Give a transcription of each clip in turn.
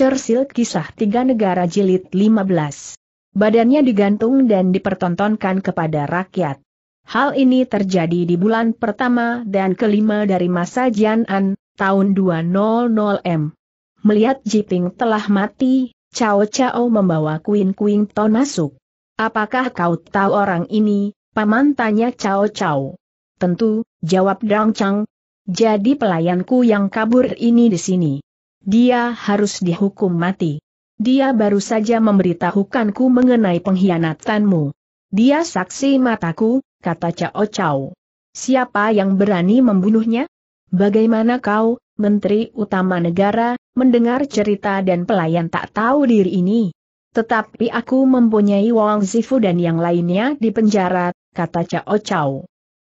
Churchill Kisah Tiga Negara Jilid 15. Badannya digantung dan dipertontonkan kepada rakyat. Hal ini terjadi di bulan pertama dan kelima dari masa Jian'an, tahun 200M. Melihat Jiping telah mati, Cao Cao membawa Queen Queen To masuk. Apakah kau tahu orang ini, paman tanya Cao Cao. Tentu, jawab Dang Chang. Jadi pelayanku yang kabur ini di sini. Dia harus dihukum mati. Dia baru saja memberitahukanku mengenai pengkhianatanmu. Dia saksi mataku, kata Cao Cao. Siapa yang berani membunuhnya? Bagaimana kau, Menteri Utama Negara, mendengar cerita dan pelayan tak tahu diri ini? Tetapi aku mempunyai Wang Zifu dan yang lainnya di penjara, kata Cao Cao.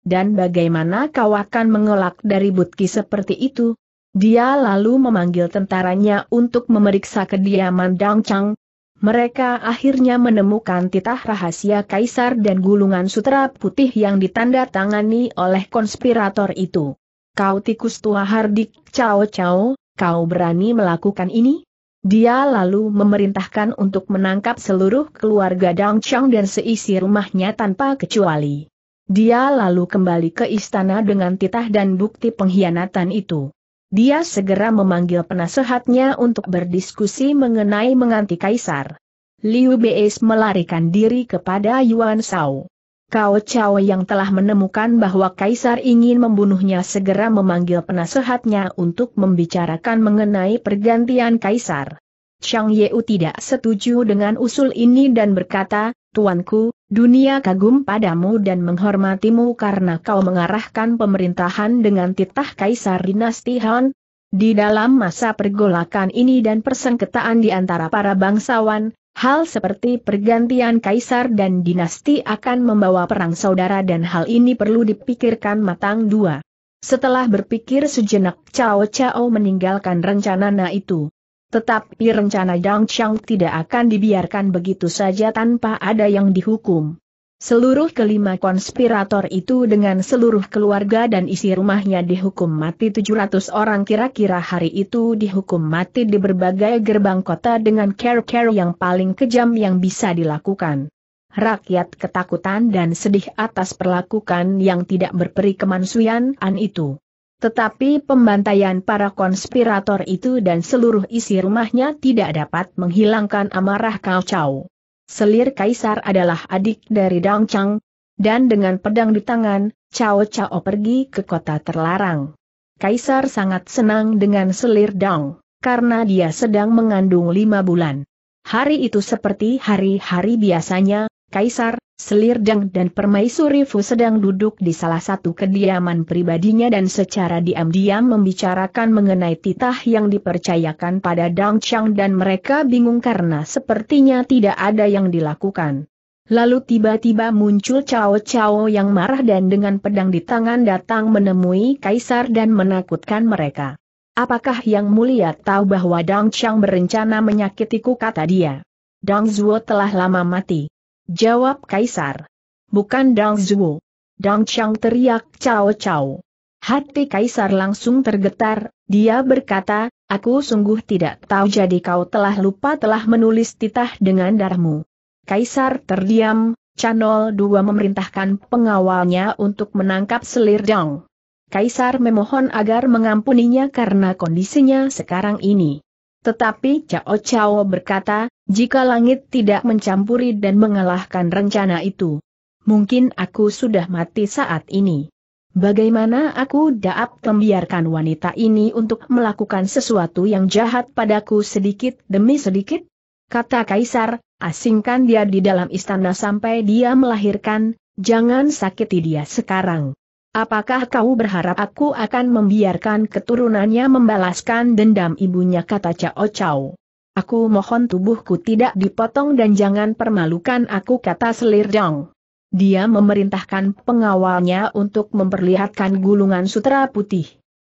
Dan bagaimana kau akan mengelak dari butki seperti itu? Dia lalu memanggil tentaranya untuk memeriksa kediaman Dang Chang. Mereka akhirnya menemukan titah rahasia kaisar dan gulungan sutra putih yang ditandatangani oleh konspirator itu. Kau tikus tua Hardik Cao Cao, kau berani melakukan ini? Dia lalu memerintahkan untuk menangkap seluruh keluarga Dang Chang dan seisi rumahnya tanpa kecuali. Dia lalu kembali ke istana dengan titah dan bukti pengkhianatan itu. Dia segera memanggil penasehatnya untuk berdiskusi mengenai menganti kaisar. Liu Beis melarikan diri kepada Yuan Shao. Cao Chao yang telah menemukan bahwa kaisar ingin membunuhnya segera memanggil penasehatnya untuk membicarakan mengenai pergantian kaisar. Chang Yeu tidak setuju dengan usul ini dan berkata, tuanku, dunia kagum padamu dan menghormatimu karena kau mengarahkan pemerintahan dengan titah Kaisar Dinasti Han. Di dalam masa pergolakan ini dan persengketaan di antara para bangsawan, hal seperti pergantian Kaisar dan Dinasti akan membawa perang saudara dan hal ini perlu dipikirkan matang dua. Setelah berpikir sejenak Cao Cao meninggalkan rencana itu. Tetapi rencana Dang Chang tidak akan dibiarkan begitu saja tanpa ada yang dihukum. Seluruh kelima konspirator itu dengan seluruh keluarga dan isi rumahnya dihukum mati 700 orang kira-kira hari itu dihukum mati di berbagai gerbang kota dengan care-care yang paling kejam yang bisa dilakukan. Rakyat ketakutan dan sedih atas perlakukan yang tidak berperi kemansuian itu. Tetapi pembantaian para konspirator itu dan seluruh isi rumahnya tidak dapat menghilangkan amarah kacau. Selir Kaisar adalah adik dari Dong Chang, dan dengan pedang di tangan, Cao Cao pergi ke kota terlarang. Kaisar sangat senang dengan selir Dong, karena dia sedang mengandung lima bulan. Hari itu seperti hari-hari biasanya, Kaisar, Selir Deng dan Permaisuri Fu sedang duduk di salah satu kediaman pribadinya dan secara diam-diam membicarakan mengenai titah yang dipercayakan pada Dang Chang dan mereka bingung karena sepertinya tidak ada yang dilakukan. Lalu tiba-tiba muncul Cao Cao yang marah dan dengan pedang di tangan datang menemui Kaisar dan menakutkan mereka. Apakah yang mulia tahu bahwa Dang Chang berencana menyakitiku kata dia. Dang Zhuo telah lama mati. Jawab Kaisar. Bukan Dang Zuo. Dang Chang teriak Cao Cao. Hati Kaisar langsung tergetar, dia berkata, aku sungguh tidak tahu jadi kau telah lupa telah menulis titah dengan darahmu. Kaisar terdiam, Chanol 2 memerintahkan pengawalnya untuk menangkap selir Dang. Kaisar memohon agar mengampuninya karena kondisinya sekarang ini. Tetapi Cao Cao berkata, jika langit tidak mencampuri dan mengalahkan rencana itu, mungkin aku sudah mati saat ini. Bagaimana aku dapat membiarkan wanita ini untuk melakukan sesuatu yang jahat padaku sedikit demi sedikit? Kata Kaisar, asingkan dia di dalam istana sampai dia melahirkan, jangan sakiti dia sekarang. Apakah kau berharap aku akan membiarkan keturunannya membalaskan dendam ibunya kata Cao Cao? Aku mohon tubuhku tidak dipotong dan jangan permalukan aku kata Selir Dong. Dia memerintahkan pengawalnya untuk memperlihatkan gulungan sutra putih.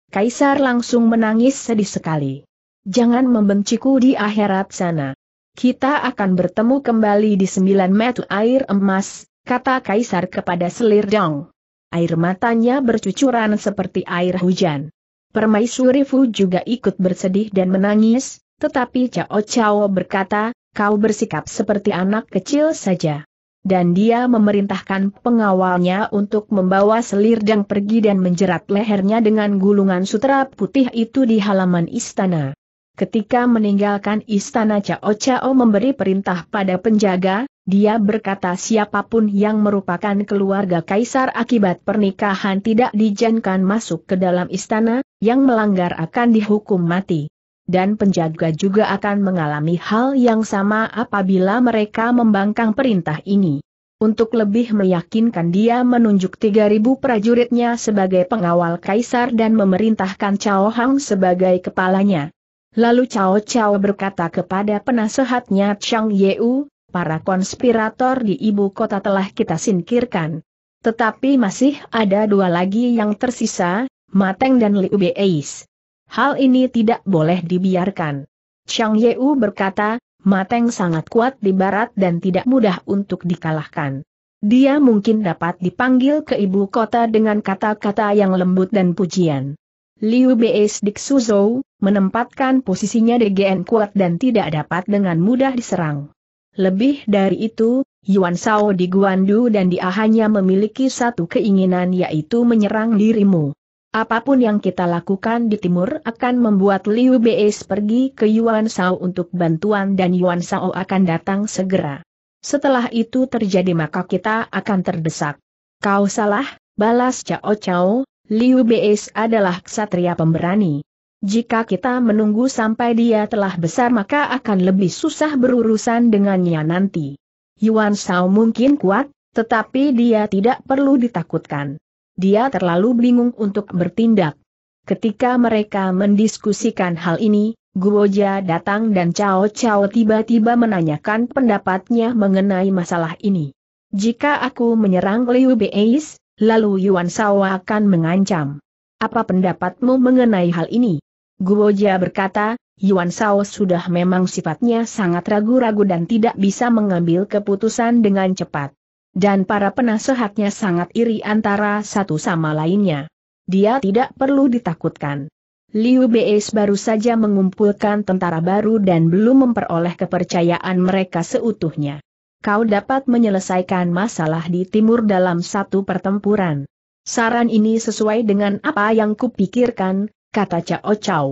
Kaisar langsung menangis sedih sekali. Jangan membenciku di akhirat sana. Kita akan bertemu kembali di sembilan metu air emas, kata Kaisar kepada Selir Dong. Air matanya bercucuran seperti air hujan. Permaisuri Fu juga ikut bersedih dan menangis, tetapi Cao Cao berkata, kau bersikap seperti anak kecil saja. Dan dia memerintahkan pengawalnya untuk membawa selir selirdang pergi dan menjerat lehernya dengan gulungan sutra putih itu di halaman istana. Ketika meninggalkan istana Cao Cao memberi perintah pada penjaga, dia berkata siapapun yang merupakan keluarga kaisar akibat pernikahan tidak dijankan masuk ke dalam istana, yang melanggar akan dihukum mati. Dan penjaga juga akan mengalami hal yang sama apabila mereka membangkang perintah ini. Untuk lebih meyakinkan dia menunjuk 3.000 prajuritnya sebagai pengawal kaisar dan memerintahkan Cao Hang sebagai kepalanya. Lalu Cao Cao berkata kepada penasehatnya Chang Yeu, para konspirator di ibu kota telah kita singkirkan. Tetapi masih ada dua lagi yang tersisa, Mateng dan Liu Beis. Hal ini tidak boleh dibiarkan. Chang Yeu berkata, Mateng sangat kuat di barat dan tidak mudah untuk dikalahkan. Dia mungkin dapat dipanggil ke ibu kota dengan kata-kata yang lembut dan pujian. Liu Beis Dik Suzhou, menempatkan posisinya di GN kuat dan tidak dapat dengan mudah diserang. Lebih dari itu, Yuan Sao di Guandu dan dia hanya memiliki satu keinginan yaitu menyerang dirimu. Apapun yang kita lakukan di timur akan membuat Liu Bei pergi ke Yuan Sao untuk bantuan dan Yuan Sao akan datang segera. Setelah itu terjadi maka kita akan terdesak. Kau salah, balas Cao Cao, Liu Bei adalah ksatria pemberani. Jika kita menunggu sampai dia telah besar maka akan lebih susah berurusan dengannya nanti. Yuan Shao mungkin kuat, tetapi dia tidak perlu ditakutkan. Dia terlalu bingung untuk bertindak. Ketika mereka mendiskusikan hal ini, Guoja datang dan Cao Cao tiba-tiba menanyakan pendapatnya mengenai masalah ini. Jika aku menyerang Liu Beis, lalu Yuan Shao akan mengancam. Apa pendapatmu mengenai hal ini? Guoja berkata, Yuan Sao sudah memang sifatnya sangat ragu-ragu dan tidak bisa mengambil keputusan dengan cepat. Dan para penasehatnya sangat iri antara satu sama lainnya. Dia tidak perlu ditakutkan. Liu Beis baru saja mengumpulkan tentara baru dan belum memperoleh kepercayaan mereka seutuhnya. Kau dapat menyelesaikan masalah di timur dalam satu pertempuran. Saran ini sesuai dengan apa yang kupikirkan, kata Cao Cao.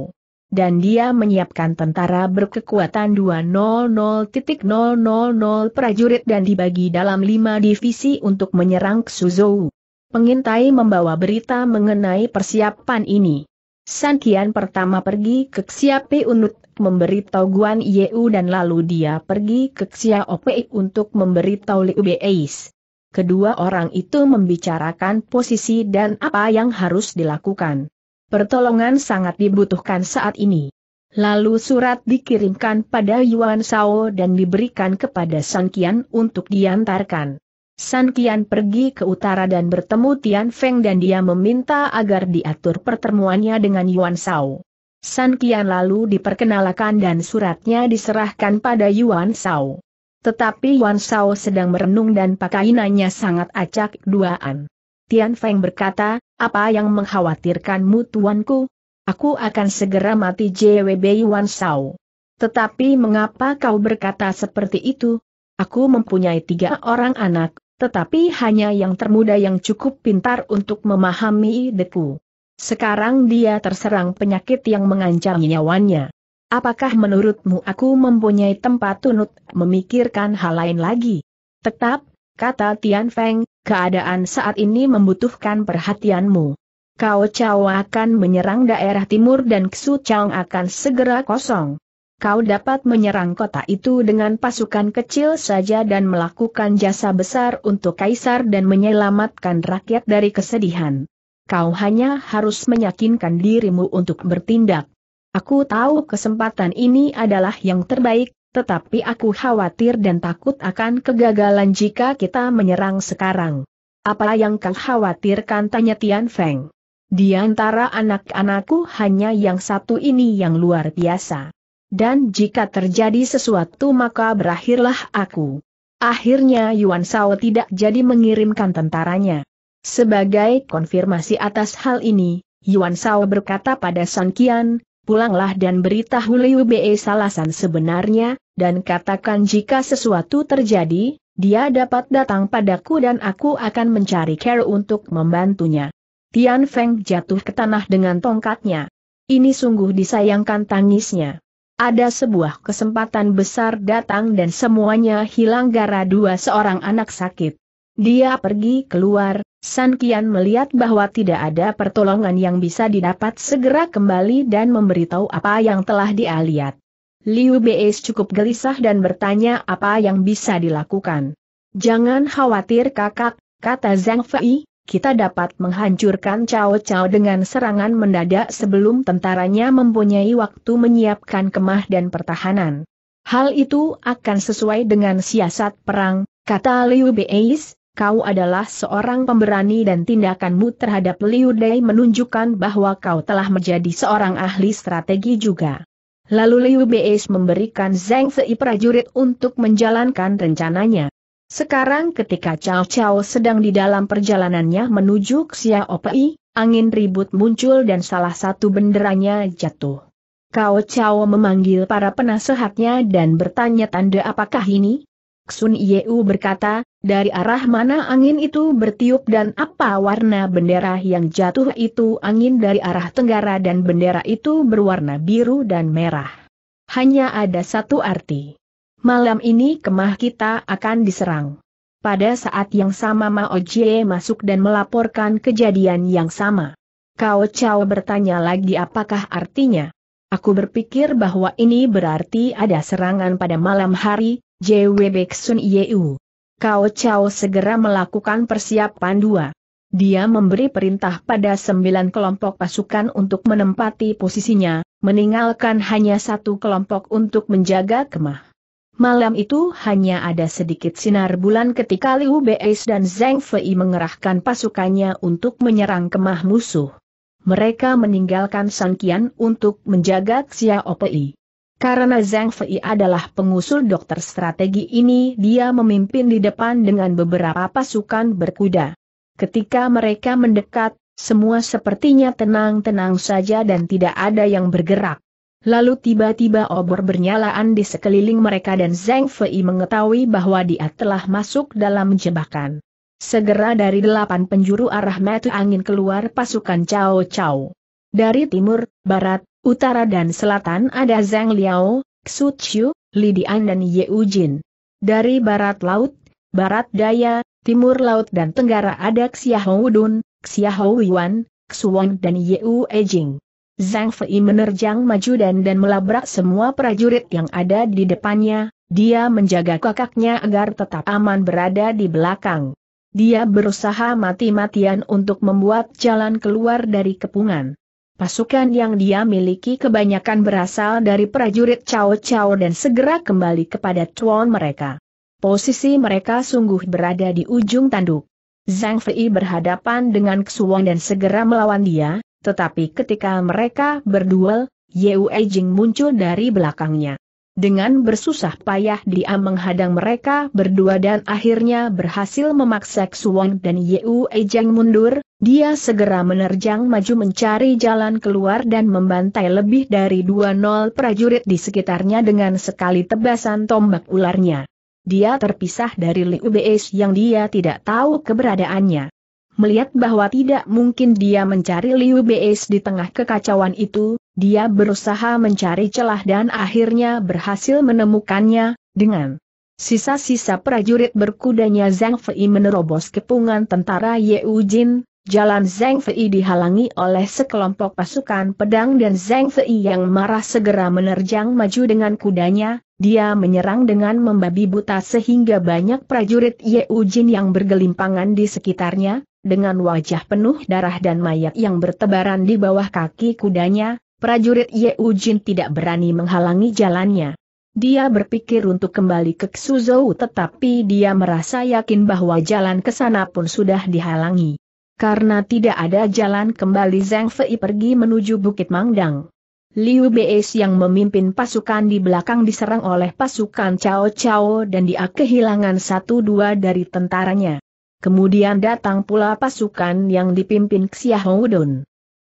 Dan dia menyiapkan tentara berkekuatan 200.000 prajurit dan dibagi dalam lima divisi untuk menyerang Suzhou. Pengintai membawa berita mengenai persiapan ini. San Kian pertama pergi ke Xiape Unut memberitahu Guan Yeu dan lalu dia pergi ke Xiaopei untuk memberitahu Liu Beis. Kedua orang itu membicarakan posisi dan apa yang harus dilakukan. Pertolongan sangat dibutuhkan saat ini. Lalu surat dikirimkan pada Yuan Sao dan diberikan kepada San Qian untuk diantarkan. San Qian pergi ke utara dan bertemu Tian Feng dan dia meminta agar diatur pertemuannya dengan Yuan Sao. San Qian lalu diperkenalkan dan suratnya diserahkan pada Yuan Sao. Tetapi Yuan Sao sedang merenung dan pakaiannya sangat acak duaan. Tian Feng berkata, apa yang mengkhawatirkanmu tuanku? Aku akan segera mati JWB Yuan Sao. Tetapi mengapa kau berkata seperti itu? Aku mempunyai tiga orang anak, tetapi hanya yang termuda yang cukup pintar untuk memahami deku. Sekarang dia terserang penyakit yang mengancam nyawanya. Apakah menurutmu aku mempunyai tempat tunut memikirkan hal lain lagi? Tetap, kata Tian Feng, keadaan saat ini membutuhkan perhatianmu. Kau Chao akan menyerang daerah timur dan Xu Chang akan segera kosong. Kau dapat menyerang kota itu dengan pasukan kecil saja dan melakukan jasa besar untuk kaisar dan menyelamatkan rakyat dari kesedihan. Kau hanya harus meyakinkan dirimu untuk bertindak. Aku tahu kesempatan ini adalah yang terbaik, tetapi aku khawatir dan takut akan kegagalan jika kita menyerang sekarang. Apa yang kau khawatirkan tanya Tian Feng. Di antara anak-anakku hanya yang satu ini yang luar biasa. Dan jika terjadi sesuatu maka berakhirlah aku. Akhirnya Yuan Shao tidak jadi mengirimkan tentaranya. Sebagai konfirmasi atas hal ini, Yuan Shao berkata pada San Qian, pulanglah dan beritahu Liu Bei salasan sebenarnya, dan katakan jika sesuatu terjadi, dia dapat datang padaku dan aku akan mencari care untuk membantunya. Tian Feng jatuh ke tanah dengan tongkatnya. Ini sungguh disayangkan tangisnya. Ada sebuah kesempatan besar datang dan semuanya hilang gara dua seorang anak sakit. Dia pergi keluar, San Kian melihat bahwa tidak ada pertolongan yang bisa didapat segera kembali dan memberitahu apa yang telah dia lihat. Liu Beis cukup gelisah dan bertanya apa yang bisa dilakukan. Jangan khawatir kakak, kata Zhang Fei, kita dapat menghancurkan Cao Cao dengan serangan mendadak sebelum tentaranya mempunyai waktu menyiapkan kemah dan pertahanan. Hal itu akan sesuai dengan siasat perang, kata Liu Beis, kau adalah seorang pemberani dan tindakanmu terhadap Liu Dei menunjukkan bahwa kau telah menjadi seorang ahli strategi juga. Lalu Liu Beis memberikan Zhang Sei prajurit untuk menjalankan rencananya. Sekarang ketika Cao Cao sedang di dalam perjalanannya menuju Xiao Pei, angin ribut muncul dan salah satu benderanya jatuh. Cao Cao memanggil para penasehatnya dan bertanya tanda apakah ini, Sun Yeu berkata, dari arah mana angin itu bertiup dan apa warna bendera yang jatuh itu angin dari arah tenggara dan bendera itu berwarna biru dan merah. Hanya ada satu arti. Malam ini kemah kita akan diserang. Pada saat yang sama Mao Jie masuk dan melaporkan kejadian yang sama. Kau Chao bertanya lagi apakah artinya. Aku berpikir bahwa ini berarti ada serangan pada malam hari, JW Sun Yeu. kau Chao segera melakukan persiapan dua. Dia memberi perintah pada sembilan kelompok pasukan untuk menempati posisinya, meninggalkan hanya satu kelompok untuk menjaga kemah. Malam itu hanya ada sedikit sinar bulan ketika Liu Beis dan Zhang Fei mengerahkan pasukannya untuk menyerang kemah musuh. Mereka meninggalkan Sangkian untuk menjaga Xiao Pei. Karena Zhang Fei adalah pengusul dokter strategi ini dia memimpin di depan dengan beberapa pasukan berkuda. Ketika mereka mendekat, semua sepertinya tenang-tenang saja dan tidak ada yang bergerak. Lalu tiba-tiba obor bernyalaan di sekeliling mereka dan Zhang Fei mengetahui bahwa dia telah masuk dalam jebakan. Segera dari delapan penjuru arah mata angin keluar pasukan Cao Cao. Dari timur, barat, Utara dan selatan ada Zhang Liao, Xu Chiu, Dian dan Ye Ujin. Dari barat laut, barat daya, timur laut dan tenggara ada Xiahou Dun, Xiahou Yuan, Xuan dan Ye U Ejing. Zhang Fei menerjang maju dan dan melabrak semua prajurit yang ada di depannya, dia menjaga kakaknya agar tetap aman berada di belakang. Dia berusaha mati-matian untuk membuat jalan keluar dari kepungan. Pasukan yang dia miliki kebanyakan berasal dari prajurit Cao Cao dan segera kembali kepada tuan mereka. Posisi mereka sungguh berada di ujung tanduk. Zhang Fei berhadapan dengan Kesuwon dan segera melawan dia, tetapi ketika mereka berduel, Yue Jing muncul dari belakangnya. Dengan bersusah payah dia menghadang mereka berdua dan akhirnya berhasil memaksa Xuan dan Yu Ejang mundur, dia segera menerjang maju mencari jalan keluar dan membantai lebih dari 20 prajurit di sekitarnya dengan sekali tebasan tombak ularnya. Dia terpisah dari Liu Beis yang dia tidak tahu keberadaannya. Melihat bahwa tidak mungkin dia mencari Liu Beis di tengah kekacauan itu, dia berusaha mencari celah dan akhirnya berhasil menemukannya, dengan sisa-sisa prajurit berkudanya Zhang Fei menerobos kepungan tentara Ye Jin, jalan Zhang Fei dihalangi oleh sekelompok pasukan pedang dan Zhang Fei yang marah segera menerjang maju dengan kudanya, dia menyerang dengan membabi buta sehingga banyak prajurit Ye Jin yang bergelimpangan di sekitarnya, dengan wajah penuh darah dan mayat yang bertebaran di bawah kaki kudanya, prajurit Ye Ujin tidak berani menghalangi jalannya. Dia berpikir untuk kembali ke Suzhou tetapi dia merasa yakin bahwa jalan ke sana pun sudah dihalangi. Karena tidak ada jalan kembali Zhang Fei pergi menuju Bukit Mangdang. Liu Beis yang memimpin pasukan di belakang diserang oleh pasukan Cao Cao dan dia kehilangan satu dua dari tentaranya. Kemudian datang pula pasukan yang dipimpin Xiahou Dun.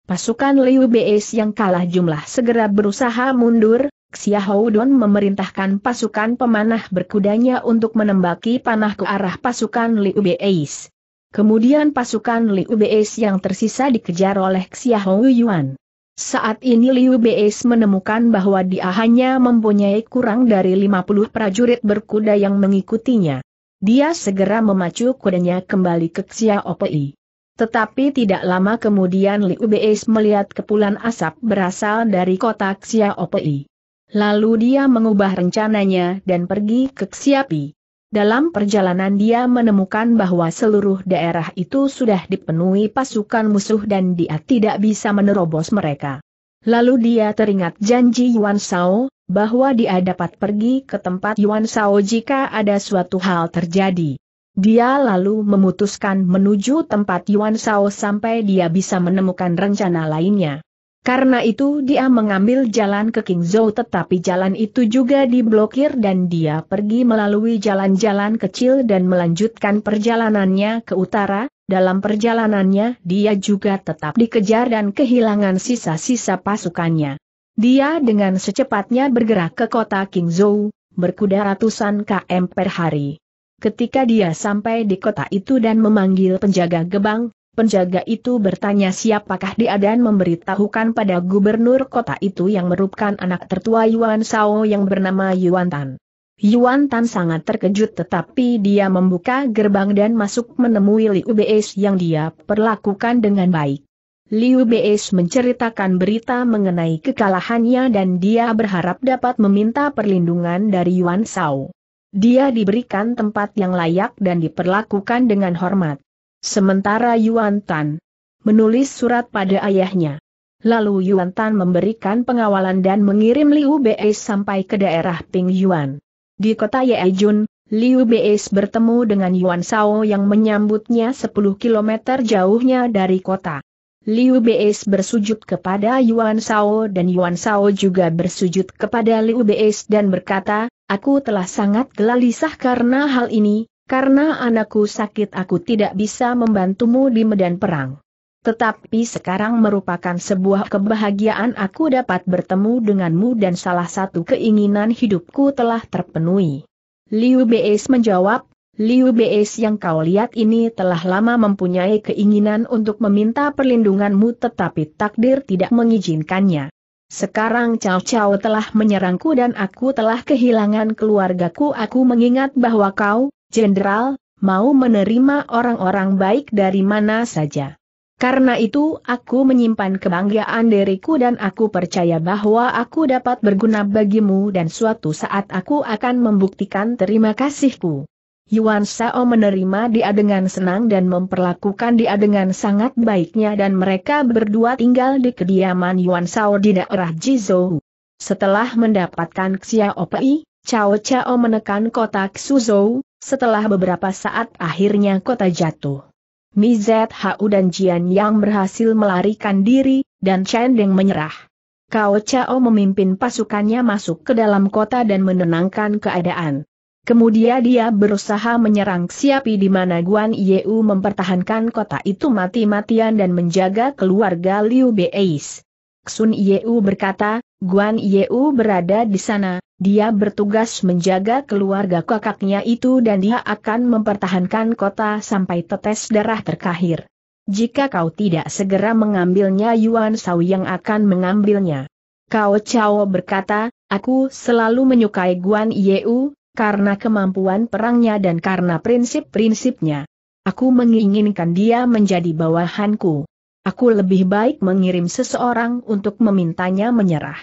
Pasukan Liu Beis yang kalah jumlah segera berusaha mundur, Dun memerintahkan pasukan pemanah berkudanya untuk menembaki panah ke arah pasukan Liu Beis. Kemudian pasukan Liu Beis yang tersisa dikejar oleh Xiahou Yuan. Saat ini Liu Beis menemukan bahwa dia hanya mempunyai kurang dari 50 prajurit berkuda yang mengikutinya. Dia segera memacu kudanya kembali ke Opei. Tetapi tidak lama kemudian Liu Beis melihat kepulan asap berasal dari kotak Xiaopei. Lalu dia mengubah rencananya dan pergi ke Xiapi. Dalam perjalanan dia menemukan bahwa seluruh daerah itu sudah dipenuhi pasukan musuh dan dia tidak bisa menerobos mereka. Lalu dia teringat janji Yuan Shao, bahwa dia dapat pergi ke tempat Yuan Shao jika ada suatu hal terjadi. Dia lalu memutuskan menuju tempat Yuan Shao sampai dia bisa menemukan rencana lainnya. Karena itu dia mengambil jalan ke Zhou tetapi jalan itu juga diblokir dan dia pergi melalui jalan-jalan kecil dan melanjutkan perjalanannya ke utara, dalam perjalanannya dia juga tetap dikejar dan kehilangan sisa-sisa pasukannya. Dia dengan secepatnya bergerak ke kota Zhou, berkuda ratusan km per hari. Ketika dia sampai di kota itu dan memanggil penjaga gebang, penjaga itu bertanya siapakah dia dan memberitahukan pada gubernur kota itu yang merupakan anak tertua Yuan Sao yang bernama Yuan Tan. Yuan Tan sangat terkejut tetapi dia membuka gerbang dan masuk menemui Liu Beis yang dia perlakukan dengan baik. Liu Beis menceritakan berita mengenai kekalahannya dan dia berharap dapat meminta perlindungan dari Yuan Sao. Dia diberikan tempat yang layak dan diperlakukan dengan hormat. Sementara Yuan Tan menulis surat pada ayahnya. Lalu Yuan Tan memberikan pengawalan dan mengirim Liu Bei sampai ke daerah Ping Yuan. Di kota Yejun, Liu Bei bertemu dengan Yuan Shao yang menyambutnya 10 km jauhnya dari kota. Liu Bei bersujud kepada Yuan Shao dan Yuan Shao juga bersujud kepada Liu Bei dan berkata, Aku telah sangat gelisah karena hal ini, karena anakku sakit aku tidak bisa membantumu di medan perang. Tetapi sekarang merupakan sebuah kebahagiaan aku dapat bertemu denganmu dan salah satu keinginan hidupku telah terpenuhi. Liu Beis menjawab, Liu Beis yang kau lihat ini telah lama mempunyai keinginan untuk meminta perlindunganmu tetapi takdir tidak mengizinkannya. Sekarang Cao Cao telah menyerangku dan aku telah kehilangan keluargaku. Aku mengingat bahwa kau, Jenderal, mau menerima orang-orang baik dari mana saja. Karena itu aku menyimpan kebanggaan diriku dan aku percaya bahwa aku dapat berguna bagimu dan suatu saat aku akan membuktikan terima kasihku. Yuan Sao menerima dia dengan senang dan memperlakukan dia dengan sangat baiknya dan mereka berdua tinggal di kediaman Yuan Sao di daerah Jizhou. Setelah mendapatkan Xiao Pei, Cao Cao menekan kota Suzhou, setelah beberapa saat akhirnya kota jatuh. Mi ZHU dan Jian Yang berhasil melarikan diri, dan Chen Deng menyerah. Cao Cao memimpin pasukannya masuk ke dalam kota dan menenangkan keadaan. Kemudian dia berusaha menyerang Siapi di mana Guan Yeu mempertahankan kota itu mati-matian dan menjaga keluarga Liu Beis. Sun Yeu berkata, Guan Yeu berada di sana, dia bertugas menjaga keluarga kakaknya itu dan dia akan mempertahankan kota sampai tetes darah terakhir. Jika kau tidak segera mengambilnya Yuan Sao yang akan mengambilnya. Kau Chao berkata, aku selalu menyukai Guan Yeu, karena kemampuan perangnya dan karena prinsip-prinsipnya. Aku menginginkan dia menjadi bawahanku. Aku lebih baik mengirim seseorang untuk memintanya menyerah.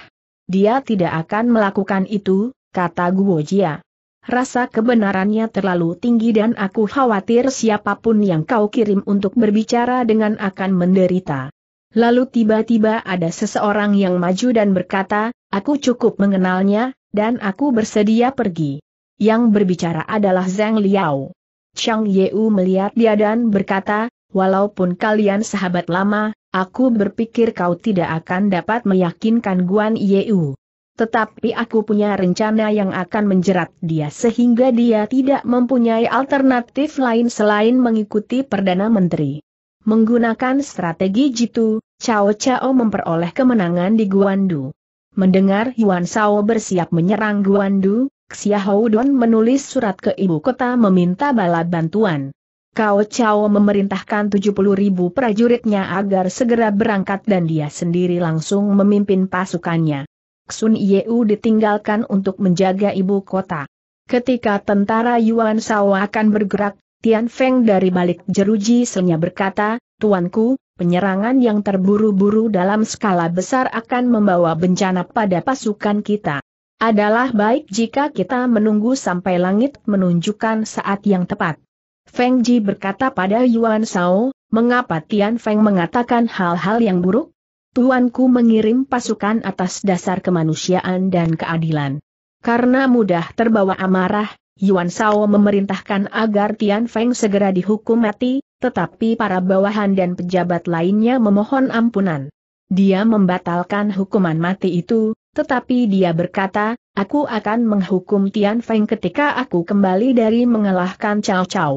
Dia tidak akan melakukan itu, kata Guo Jia. Rasa kebenarannya terlalu tinggi dan aku khawatir siapapun yang kau kirim untuk berbicara dengan akan menderita. Lalu tiba-tiba ada seseorang yang maju dan berkata, aku cukup mengenalnya, dan aku bersedia pergi. Yang berbicara adalah Zhang Liao. Chang Yeu melihat dia dan berkata, walaupun kalian sahabat lama, aku berpikir kau tidak akan dapat meyakinkan Guan Yeu. Tetapi aku punya rencana yang akan menjerat dia sehingga dia tidak mempunyai alternatif lain selain mengikuti Perdana Menteri. Menggunakan strategi jitu, Cao Cao memperoleh kemenangan di Guandu. Mendengar Yuan Shao bersiap menyerang Guandu, Xiaoudon menulis surat ke ibu kota meminta bala bantuan. Kao Chao memerintahkan 70 ribu prajuritnya agar segera berangkat dan dia sendiri langsung memimpin pasukannya. Xun Yeu ditinggalkan untuk menjaga ibu kota. Ketika tentara Yuan Shao akan bergerak, Tian Feng dari balik jeruji senya berkata, Tuanku, penyerangan yang terburu-buru dalam skala besar akan membawa bencana pada pasukan kita. Adalah baik jika kita menunggu sampai langit menunjukkan saat yang tepat. Feng Ji berkata pada Yuan Shao, mengapa Tian Feng mengatakan hal-hal yang buruk? Tuanku mengirim pasukan atas dasar kemanusiaan dan keadilan. Karena mudah terbawa amarah, Yuan Shao memerintahkan agar Tian Feng segera dihukum mati, tetapi para bawahan dan pejabat lainnya memohon ampunan. Dia membatalkan hukuman mati itu, tetapi dia berkata, aku akan menghukum Tian Feng ketika aku kembali dari mengalahkan Cao Cao.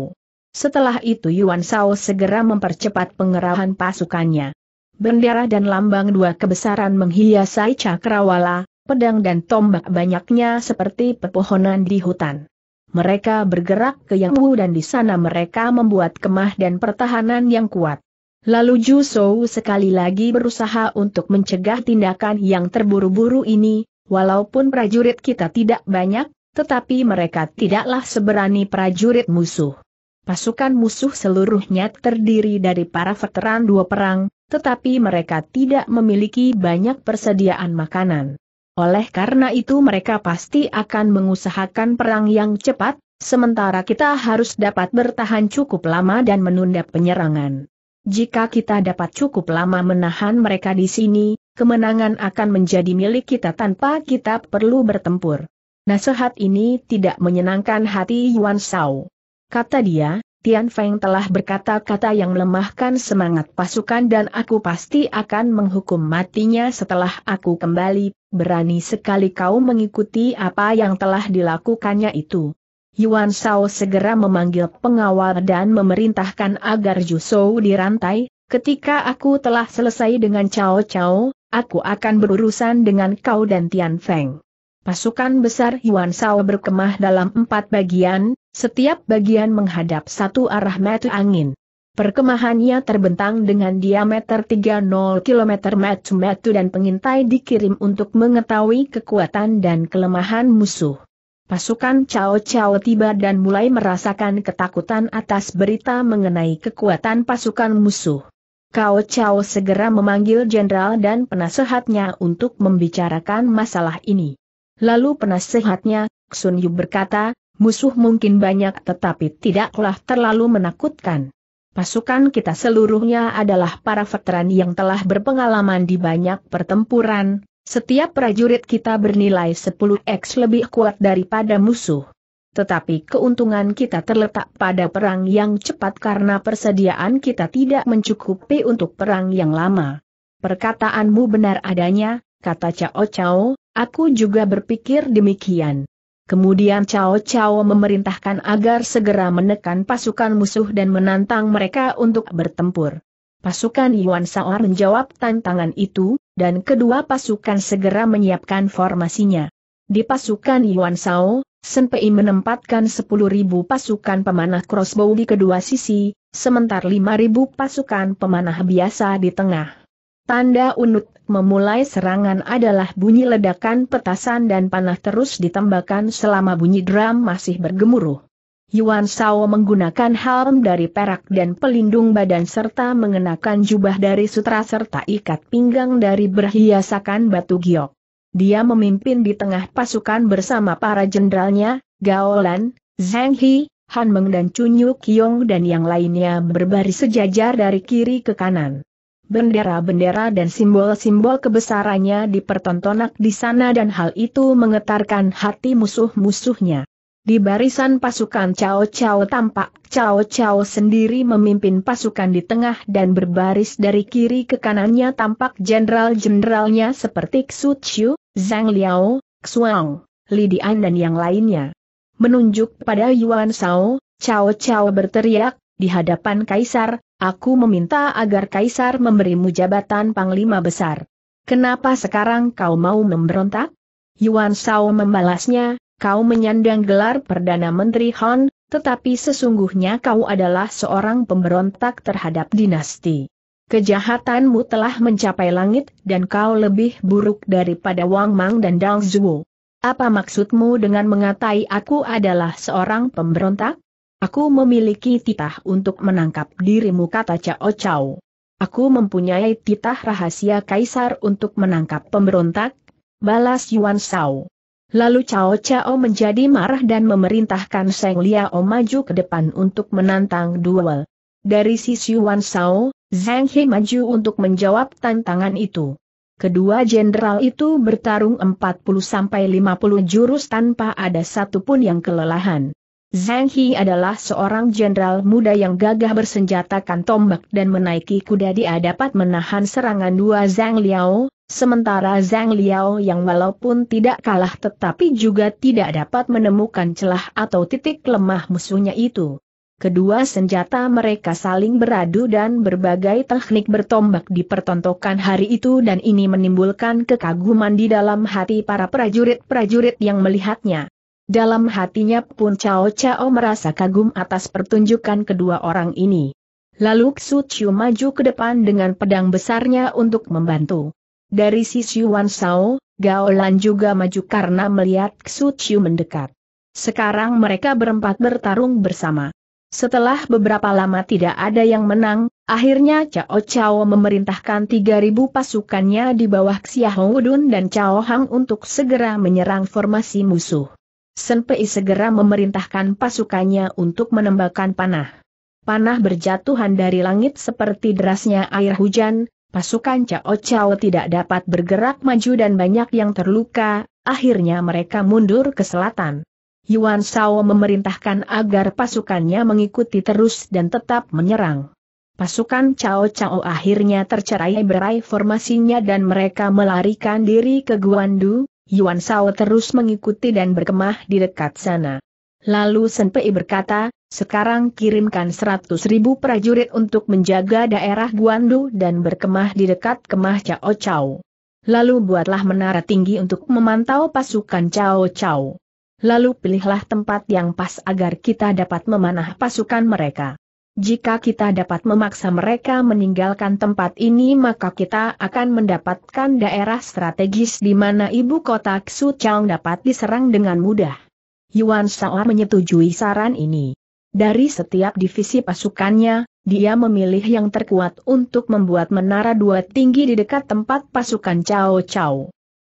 Setelah itu Yuan Shao segera mempercepat pengerahan pasukannya. Bendera dan lambang dua kebesaran menghiasai cakrawala, pedang dan tombak banyaknya seperti pepohonan di hutan. Mereka bergerak ke Yang Wu dan di sana mereka membuat kemah dan pertahanan yang kuat. Lalu Ju Sou sekali lagi berusaha untuk mencegah tindakan yang terburu-buru ini, walaupun prajurit kita tidak banyak, tetapi mereka tidaklah seberani prajurit musuh. Pasukan musuh seluruhnya terdiri dari para veteran dua perang, tetapi mereka tidak memiliki banyak persediaan makanan. Oleh karena itu mereka pasti akan mengusahakan perang yang cepat, sementara kita harus dapat bertahan cukup lama dan menunda penyerangan. Jika kita dapat cukup lama menahan mereka di sini, kemenangan akan menjadi milik kita tanpa kita perlu bertempur. Nasihat ini tidak menyenangkan hati Yuan Shao. Kata dia, Tian Feng telah berkata-kata yang melemahkan semangat pasukan dan aku pasti akan menghukum matinya setelah aku kembali, berani sekali kau mengikuti apa yang telah dilakukannya itu. Yuan Shao segera memanggil pengawal dan memerintahkan agar Jusou dirantai, ketika aku telah selesai dengan Cao Cao, aku akan berurusan dengan kau dan Tian Feng. Pasukan besar Yuan Shao berkemah dalam empat bagian, setiap bagian menghadap satu arah metu angin. Perkemahannya terbentang dengan diameter 30 km metu-metu dan pengintai dikirim untuk mengetahui kekuatan dan kelemahan musuh. Pasukan Cao Cao tiba dan mulai merasakan ketakutan atas berita mengenai kekuatan pasukan musuh. Cao Cao segera memanggil jenderal dan penasehatnya untuk membicarakan masalah ini. Lalu penasehatnya, Sun Yu berkata, musuh mungkin banyak tetapi tidaklah terlalu menakutkan. Pasukan kita seluruhnya adalah para veteran yang telah berpengalaman di banyak pertempuran, setiap prajurit kita bernilai 10x lebih kuat daripada musuh. Tetapi keuntungan kita terletak pada perang yang cepat karena persediaan kita tidak mencukupi untuk perang yang lama. Perkataanmu benar adanya, kata Cao Cao, aku juga berpikir demikian. Kemudian Cao Cao memerintahkan agar segera menekan pasukan musuh dan menantang mereka untuk bertempur. Pasukan Yuan Saor menjawab tantangan itu, dan kedua pasukan segera menyiapkan formasinya. Di pasukan Yuan Sao, Senpei menempatkan 10.000 pasukan pemanah crossbow di kedua sisi, sementara 5.000 pasukan pemanah biasa di tengah. Tanda unut memulai serangan adalah bunyi ledakan petasan dan panah terus ditembakkan selama bunyi drum masih bergemuruh. Yuan Sao menggunakan helm dari perak dan pelindung badan serta mengenakan jubah dari sutra serta ikat pinggang dari berhiasakan batu giok. Dia memimpin di tengah pasukan bersama para jenderalnya, Lan, Zhang He, Han Meng dan Chun Yu dan yang lainnya berbaris sejajar dari kiri ke kanan. Bendera-bendera dan simbol-simbol kebesarannya dipertontonak di sana dan hal itu mengetarkan hati musuh-musuhnya. Di barisan pasukan Cao Cao tampak Cao Cao sendiri memimpin pasukan di tengah dan berbaris dari kiri ke kanannya tampak jenderal-jenderalnya seperti Xu Chu, Zhang Liao, Xuang, Li Dian dan yang lainnya. Menunjuk pada Yuan Shao, Cao Cao berteriak, di hadapan Kaisar, aku meminta agar Kaisar memberimu jabatan Panglima Besar. Kenapa sekarang kau mau memberontak? Yuan Shao membalasnya, kau menyandang gelar Perdana Menteri Han, tetapi sesungguhnya kau adalah seorang pemberontak terhadap dinasti. Kejahatanmu telah mencapai langit dan kau lebih buruk daripada Wang Mang dan Dang Zhuo. Apa maksudmu dengan mengatai aku adalah seorang pemberontak? Aku memiliki titah untuk menangkap dirimu kata Cao Cao. Aku mempunyai titah rahasia kaisar untuk menangkap pemberontak, balas Yuan Shao. Lalu Cao Cao menjadi marah dan memerintahkan Seng Liao maju ke depan untuk menantang duel. Dari sisi Wan Sao, Zhang He maju untuk menjawab tantangan itu. Kedua jenderal itu bertarung 40-50 jurus tanpa ada satupun yang kelelahan. Zhang He adalah seorang jenderal muda yang gagah bersenjatakan tombak dan menaiki kuda dia dapat menahan serangan dua Zhang Liao, Sementara Zhang Liao yang walaupun tidak kalah tetapi juga tidak dapat menemukan celah atau titik lemah musuhnya itu. Kedua senjata mereka saling beradu dan berbagai teknik bertombak dipertontonkan hari itu dan ini menimbulkan kekaguman di dalam hati para prajurit-prajurit yang melihatnya. Dalam hatinya pun Cao Cao merasa kagum atas pertunjukan kedua orang ini. Lalu Xu Chiu maju ke depan dengan pedang besarnya untuk membantu. Dari sisi Wan Sao, Gaolan juga maju karena melihat Xu Xiu mendekat. Sekarang mereka berempat bertarung bersama. Setelah beberapa lama tidak ada yang menang, akhirnya Cao Cao memerintahkan 3.000 pasukannya di bawah Xia Hongudun dan Cao Hang untuk segera menyerang formasi musuh. Senpei segera memerintahkan pasukannya untuk menembakkan panah. Panah berjatuhan dari langit seperti derasnya air hujan, pasukan Cao Cao tidak dapat bergerak maju dan banyak yang terluka, akhirnya mereka mundur ke selatan. Yuan Shao memerintahkan agar pasukannya mengikuti terus dan tetap menyerang. Pasukan Cao Cao akhirnya tercerai berai formasinya dan mereka melarikan diri ke Guandu, Yuan Shao terus mengikuti dan berkemah di dekat sana. Lalu Senpei berkata, sekarang kirimkan 100 ribu prajurit untuk menjaga daerah Guandu dan berkemah di dekat kemah Cao Cao. Lalu buatlah menara tinggi untuk memantau pasukan Cao Cao. Lalu pilihlah tempat yang pas agar kita dapat memanah pasukan mereka. Jika kita dapat memaksa mereka meninggalkan tempat ini maka kita akan mendapatkan daerah strategis di mana ibu kota Xuchang dapat diserang dengan mudah. Yuan Shao menyetujui saran ini. Dari setiap divisi pasukannya, dia memilih yang terkuat untuk membuat menara dua tinggi di dekat tempat pasukan Cao Cao.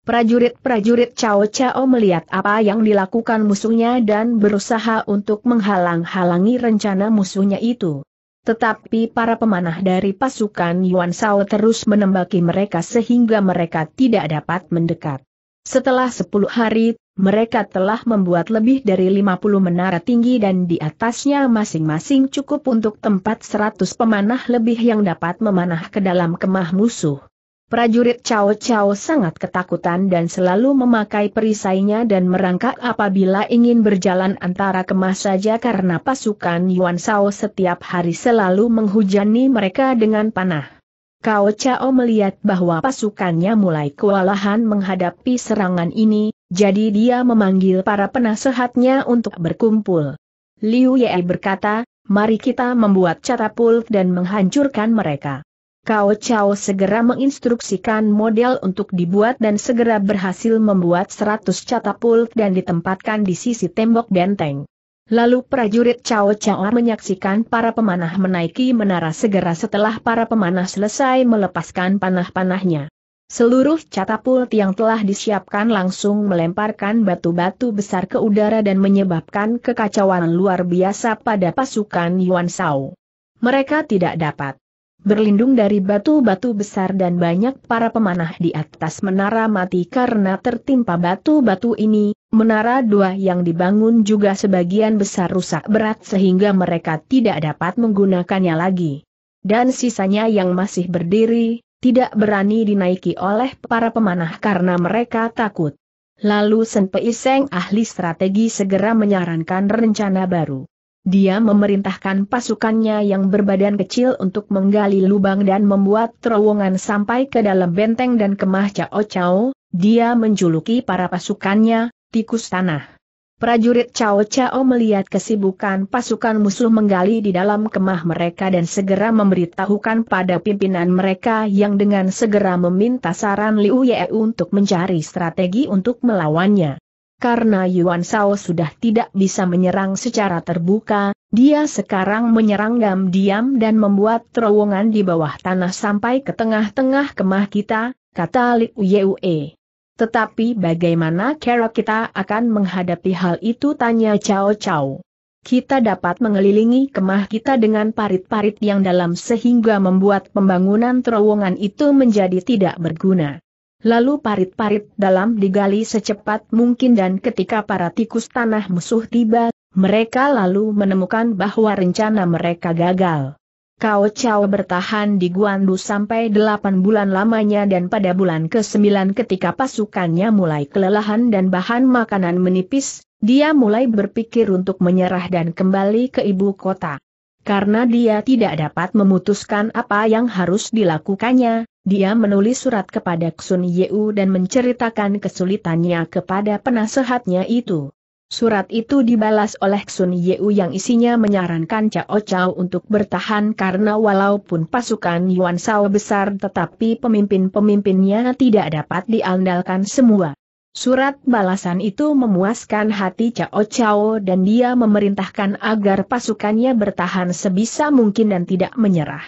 Prajurit-prajurit Cao Cao melihat apa yang dilakukan musuhnya dan berusaha untuk menghalang-halangi rencana musuhnya itu. Tetapi para pemanah dari pasukan Yuan Shao terus menembaki mereka sehingga mereka tidak dapat mendekat. Setelah 10 hari, mereka telah membuat lebih dari 50 menara tinggi dan di atasnya masing-masing cukup untuk tempat 100 pemanah lebih yang dapat memanah ke dalam kemah musuh. Prajurit Cao Cao sangat ketakutan dan selalu memakai perisainya dan merangkak apabila ingin berjalan antara kemah saja karena pasukan Yuan Sao setiap hari selalu menghujani mereka dengan panah. Kao Chao melihat bahwa pasukannya mulai kewalahan menghadapi serangan ini, jadi dia memanggil para penasehatnya untuk berkumpul. Liu Ye berkata, mari kita membuat catapult dan menghancurkan mereka. Kao Chao segera menginstruksikan model untuk dibuat dan segera berhasil membuat 100 catapult dan ditempatkan di sisi tembok benteng. Lalu prajurit Cao Cao menyaksikan para pemanah menaiki menara segera setelah para pemanah selesai melepaskan panah-panahnya. Seluruh catapult yang telah disiapkan langsung melemparkan batu-batu besar ke udara dan menyebabkan kekacauan luar biasa pada pasukan Yuan Shao. Mereka tidak dapat berlindung dari batu-batu besar dan banyak para pemanah di atas menara mati karena tertimpa batu-batu ini, menara dua yang dibangun juga sebagian besar rusak berat sehingga mereka tidak dapat menggunakannya lagi. Dan sisanya yang masih berdiri, tidak berani dinaiki oleh para pemanah karena mereka takut. Lalu Sen Seng ahli strategi segera menyarankan rencana baru. Dia memerintahkan pasukannya yang berbadan kecil untuk menggali lubang dan membuat terowongan sampai ke dalam benteng dan kemah Cao Cao, dia menjuluki para pasukannya, tikus tanah. Prajurit Cao Cao melihat kesibukan pasukan musuh menggali di dalam kemah mereka dan segera memberitahukan pada pimpinan mereka yang dengan segera meminta saran Liu Ye untuk mencari strategi untuk melawannya. Karena Yuan Shao sudah tidak bisa menyerang secara terbuka, dia sekarang menyerang gam diam dan membuat terowongan di bawah tanah sampai ke tengah-tengah kemah kita, kata Liu Yue. Tetapi bagaimana cara kita akan menghadapi hal itu tanya Cao Cao. kita dapat mengelilingi kemah kita dengan parit-parit yang dalam sehingga membuat pembangunan terowongan itu menjadi tidak berguna. Lalu parit-parit dalam digali secepat mungkin dan ketika para tikus tanah musuh tiba, mereka lalu menemukan bahwa rencana mereka gagal. Kao Chao bertahan di Guandu sampai delapan bulan lamanya dan pada bulan ke-9 ketika pasukannya mulai kelelahan dan bahan makanan menipis, dia mulai berpikir untuk menyerah dan kembali ke ibu kota. Karena dia tidak dapat memutuskan apa yang harus dilakukannya, dia menulis surat kepada Ksun Yeu dan menceritakan kesulitannya kepada penasehatnya itu. Surat itu dibalas oleh Sun Yeu yang isinya menyarankan Cao Cao untuk bertahan karena walaupun pasukan Yuan Shao besar tetapi pemimpin-pemimpinnya tidak dapat diandalkan semua. Surat balasan itu memuaskan hati Cao Cao dan dia memerintahkan agar pasukannya bertahan sebisa mungkin dan tidak menyerah.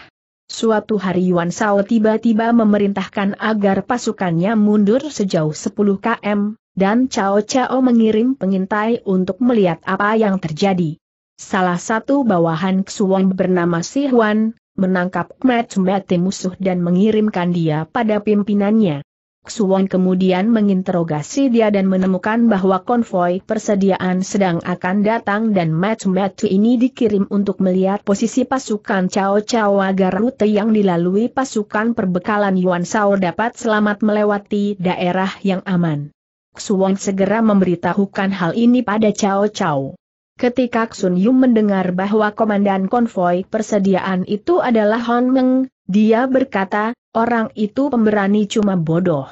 Suatu hari Yuan Sao tiba-tiba memerintahkan agar pasukannya mundur sejauh 10 km, dan Cao Cao mengirim pengintai untuk melihat apa yang terjadi. Salah satu bawahan Xuan bernama Si Huan, menangkap Mat Mati musuh dan mengirimkan dia pada pimpinannya. Xuan kemudian menginterogasi dia dan menemukan bahwa konvoi persediaan sedang akan datang dan Matthew ini dikirim untuk melihat posisi pasukan Cao Cao agar rute yang dilalui pasukan perbekalan Yuan Shao dapat selamat melewati daerah yang aman. Xuan segera memberitahukan hal ini pada Cao Cao. Ketika Xun Yu mendengar bahwa komandan konvoi persediaan itu adalah Hon Meng, dia berkata, orang itu pemberani cuma bodoh.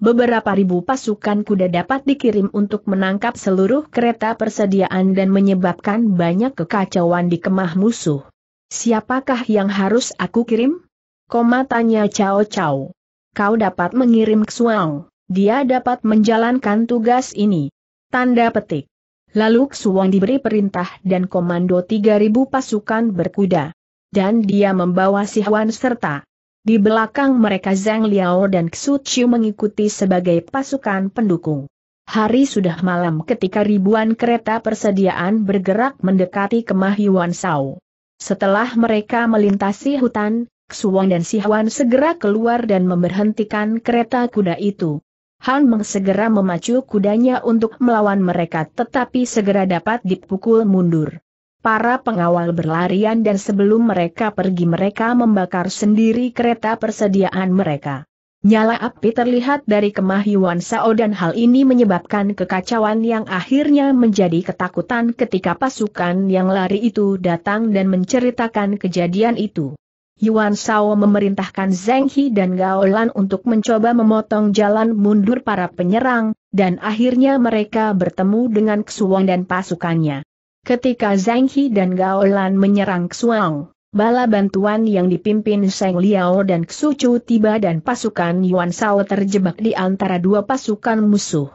Beberapa ribu pasukan kuda dapat dikirim untuk menangkap seluruh kereta persediaan dan menyebabkan banyak kekacauan di kemah musuh. Siapakah yang harus aku kirim? Koma tanya Cao Cao. Kau dapat mengirim Xuang. Dia dapat menjalankan tugas ini. Tanda petik. Lalu Xuang diberi perintah dan komando 3.000 pasukan berkuda dan dia membawa si Huan serta. Di belakang mereka Zhang Liao dan Xu Chiu mengikuti sebagai pasukan pendukung. Hari sudah malam ketika ribuan kereta persediaan bergerak mendekati kemah Yuan Shao. Setelah mereka melintasi hutan, Wang dan Si Huan segera keluar dan memberhentikan kereta kuda itu. Han Meng segera memacu kudanya untuk melawan mereka tetapi segera dapat dipukul mundur. Para pengawal berlarian dan sebelum mereka pergi mereka membakar sendiri kereta persediaan mereka. Nyala api terlihat dari kemah Yuan Sao dan hal ini menyebabkan kekacauan yang akhirnya menjadi ketakutan ketika pasukan yang lari itu datang dan menceritakan kejadian itu. Yuan Sao memerintahkan Zheng He dan Gaolan untuk mencoba memotong jalan mundur para penyerang, dan akhirnya mereka bertemu dengan Xuan dan pasukannya. Ketika Zhang He dan Gaolan menyerang Xuang, bala bantuan yang dipimpin Sheng Liao dan Xu Chu tiba dan pasukan Yuan Shao terjebak di antara dua pasukan musuh.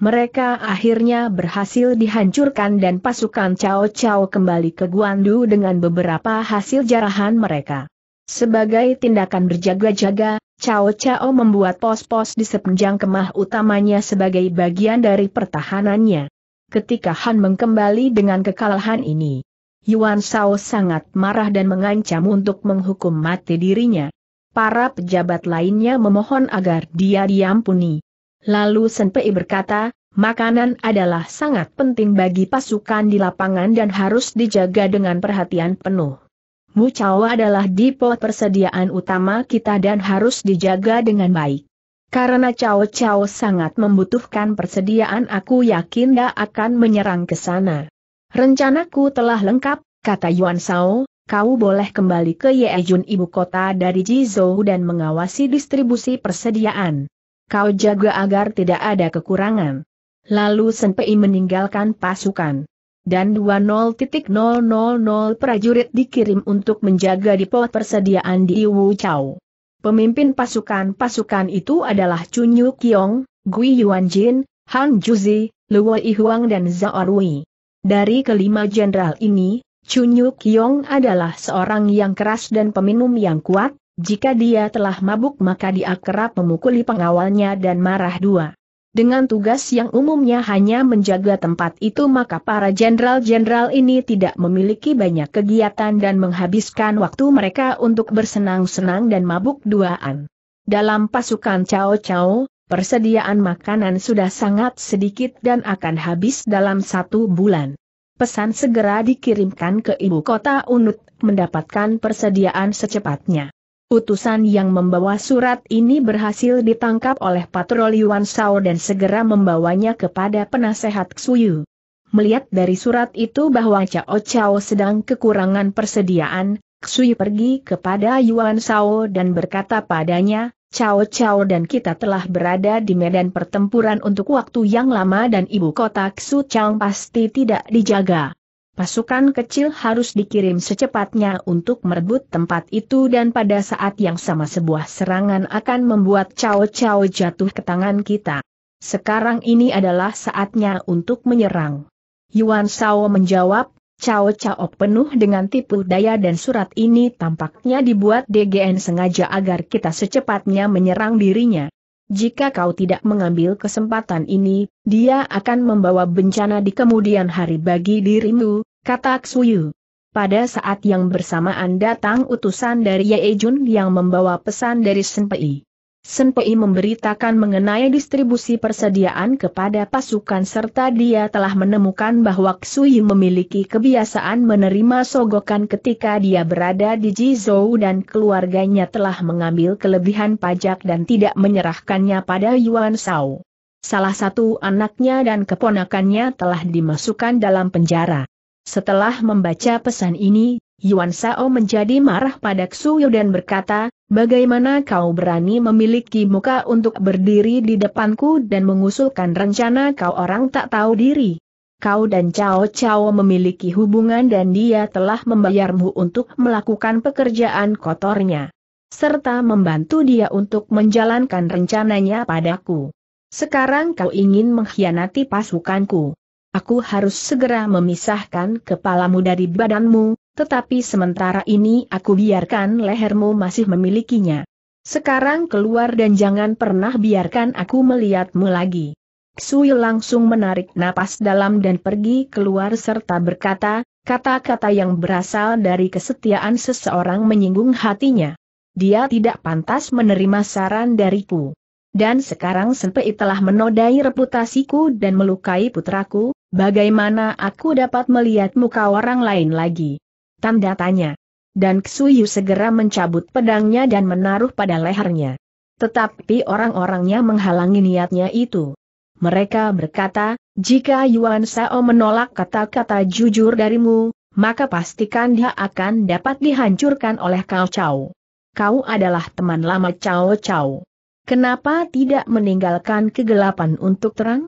Mereka akhirnya berhasil dihancurkan dan pasukan Cao Cao kembali ke Guandu dengan beberapa hasil jarahan mereka. Sebagai tindakan berjaga-jaga, Cao Cao membuat pos-pos di sepanjang kemah utamanya sebagai bagian dari pertahanannya ketika Han mengkembali dengan kekalahan ini. Yuan Shao sangat marah dan mengancam untuk menghukum mati dirinya. Para pejabat lainnya memohon agar dia diampuni. Lalu Senpei berkata, makanan adalah sangat penting bagi pasukan di lapangan dan harus dijaga dengan perhatian penuh. Mucawa adalah depot persediaan utama kita dan harus dijaga dengan baik. Karena Cao Cao sangat membutuhkan persediaan aku yakin dia akan menyerang ke sana. Rencanaku telah lengkap, kata Yuan Sao, kau boleh kembali ke Yejun ibu kota dari Jizhou dan mengawasi distribusi persediaan. Kau jaga agar tidak ada kekurangan. Lalu Senpei meninggalkan pasukan. Dan 20.000 prajurit dikirim untuk menjaga di pos persediaan di Wu Chao. Pemimpin pasukan-pasukan itu adalah Chun Yu Kiong, Gui Yuanjin, Han Juzi, Luo Ihuang dan Zhao Rui. Dari kelima jenderal ini, Chun Yu Kiong adalah seorang yang keras dan peminum yang kuat, jika dia telah mabuk maka dia kerap memukuli pengawalnya dan marah dua. Dengan tugas yang umumnya hanya menjaga tempat itu maka para jenderal-jenderal ini tidak memiliki banyak kegiatan dan menghabiskan waktu mereka untuk bersenang-senang dan mabuk duaan. Dalam pasukan Cao Cao, persediaan makanan sudah sangat sedikit dan akan habis dalam satu bulan. Pesan segera dikirimkan ke ibu kota Unut, mendapatkan persediaan secepatnya. Utusan yang membawa surat ini berhasil ditangkap oleh patroli Wan Sao dan segera membawanya kepada penasehat Xuyu. Melihat dari surat itu bahwa Cao Cao sedang kekurangan persediaan, Xuyu pergi kepada Yuan Sao dan berkata padanya, Cao Cao dan kita telah berada di medan pertempuran untuk waktu yang lama dan ibu kota Xu Chang pasti tidak dijaga. Pasukan kecil harus dikirim secepatnya untuk merebut tempat itu dan pada saat yang sama sebuah serangan akan membuat Cao Cao jatuh ke tangan kita. Sekarang ini adalah saatnya untuk menyerang. Yuan Shao menjawab, Cao Cao penuh dengan tipu daya dan surat ini tampaknya dibuat DGN sengaja agar kita secepatnya menyerang dirinya. Jika kau tidak mengambil kesempatan ini, dia akan membawa bencana di kemudian hari bagi dirimu, kata Xuyu. Pada saat yang bersamaan datang utusan dari Yejun yang membawa pesan dari Senpei. Senpei memberitakan mengenai distribusi persediaan kepada pasukan serta dia telah menemukan bahwa Ksui memiliki kebiasaan menerima sogokan ketika dia berada di Jizhou dan keluarganya telah mengambil kelebihan pajak dan tidak menyerahkannya pada Yuan Shao. Salah satu anaknya dan keponakannya telah dimasukkan dalam penjara. Setelah membaca pesan ini, Yuan Sao menjadi marah pada Xu Yu dan berkata, bagaimana kau berani memiliki muka untuk berdiri di depanku dan mengusulkan rencana kau orang tak tahu diri. Kau dan Cao Cao memiliki hubungan dan dia telah membayarmu untuk melakukan pekerjaan kotornya. Serta membantu dia untuk menjalankan rencananya padaku. Sekarang kau ingin mengkhianati pasukanku. Aku harus segera memisahkan kepalamu dari badanmu, tetapi sementara ini aku biarkan lehermu masih memilikinya. Sekarang keluar dan jangan pernah biarkan aku melihatmu lagi. Xui langsung menarik napas dalam dan pergi keluar serta berkata, kata-kata yang berasal dari kesetiaan seseorang menyinggung hatinya. Dia tidak pantas menerima saran dariku. Dan sekarang Senpei telah menodai reputasiku dan melukai putraku, bagaimana aku dapat melihat muka orang lain lagi? Tanda tanya. Dan Ksuyu segera mencabut pedangnya dan menaruh pada lehernya. Tetapi orang-orangnya menghalangi niatnya itu. Mereka berkata, jika Yuan Sao menolak kata-kata jujur darimu, maka pastikan dia akan dapat dihancurkan oleh Kau Chao. Kau adalah teman lama Chao Chao. Kenapa tidak meninggalkan kegelapan untuk terang?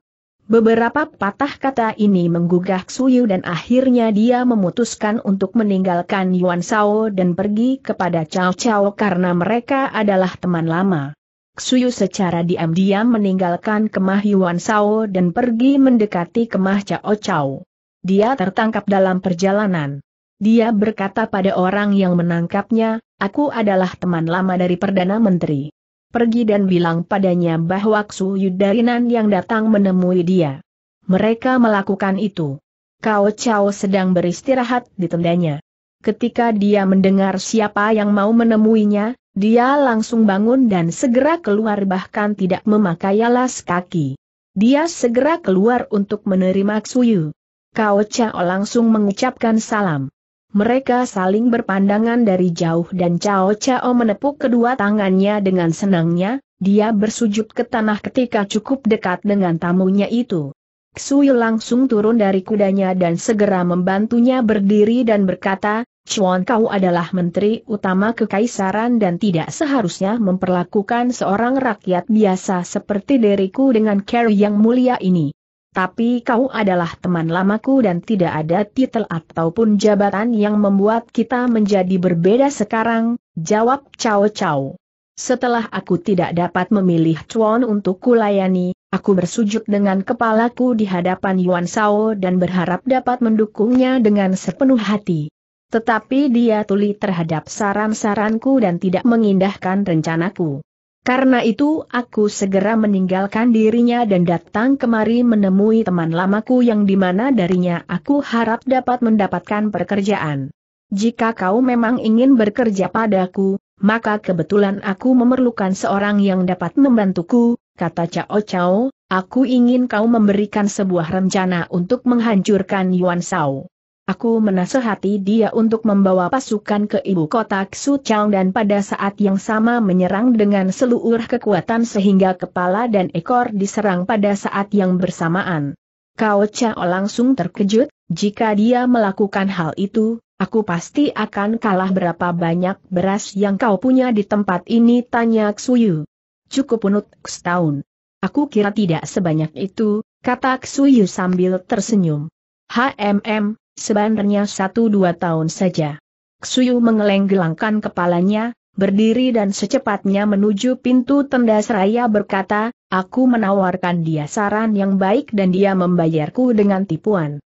Beberapa patah kata ini menggugah Suyu dan akhirnya dia memutuskan untuk meninggalkan Yuan Sao dan pergi kepada Chao Chao karena mereka adalah teman lama. Xuyu secara diam-diam meninggalkan kemah Yuan Sao dan pergi mendekati kemah Chao Chao. Dia tertangkap dalam perjalanan. Dia berkata pada orang yang menangkapnya, aku adalah teman lama dari Perdana Menteri pergi dan bilang padanya bahwa Ksu Yudarinan yang datang menemui dia. Mereka melakukan itu. Kao Chao sedang beristirahat di tendanya. Ketika dia mendengar siapa yang mau menemuinya, dia langsung bangun dan segera keluar bahkan tidak memakai alas kaki. Dia segera keluar untuk menerima Yu. Kao Chao langsung mengucapkan salam. Mereka saling berpandangan dari jauh dan Cao Cao menepuk kedua tangannya dengan senangnya, dia bersujud ke tanah ketika cukup dekat dengan tamunya itu. Xui langsung turun dari kudanya dan segera membantunya berdiri dan berkata, Chuan kau adalah menteri utama kekaisaran dan tidak seharusnya memperlakukan seorang rakyat biasa seperti diriku dengan care yang mulia ini. Tapi kau adalah teman lamaku dan tidak ada titel ataupun jabatan yang membuat kita menjadi berbeda sekarang, jawab Cao Cao. Setelah aku tidak dapat memilih Chuan untuk kulayani, aku bersujud dengan kepalaku di hadapan Yuan Sao dan berharap dapat mendukungnya dengan sepenuh hati. Tetapi dia tuli terhadap saran-saranku dan tidak mengindahkan rencanaku. Karena itu aku segera meninggalkan dirinya dan datang kemari menemui teman lamaku yang dimana darinya aku harap dapat mendapatkan pekerjaan. Jika kau memang ingin bekerja padaku, maka kebetulan aku memerlukan seorang yang dapat membantuku, kata Cao Cao, aku ingin kau memberikan sebuah rencana untuk menghancurkan Yuan Shao. Aku menasehati dia untuk membawa pasukan ke ibu kota Xuchang dan pada saat yang sama menyerang dengan seluruh kekuatan sehingga kepala dan ekor diserang pada saat yang bersamaan. Kau Chao langsung terkejut, jika dia melakukan hal itu, aku pasti akan kalah berapa banyak beras yang kau punya di tempat ini tanya Xuyu. Cukup unut setahun. Aku kira tidak sebanyak itu, kata Xuyu sambil tersenyum. HMM, sebenarnya satu dua tahun saja. Xuyu mengelenggelangkan gelangkan kepalanya, berdiri dan secepatnya menuju pintu tenda seraya berkata, aku menawarkan dia saran yang baik dan dia membayarku dengan tipuan.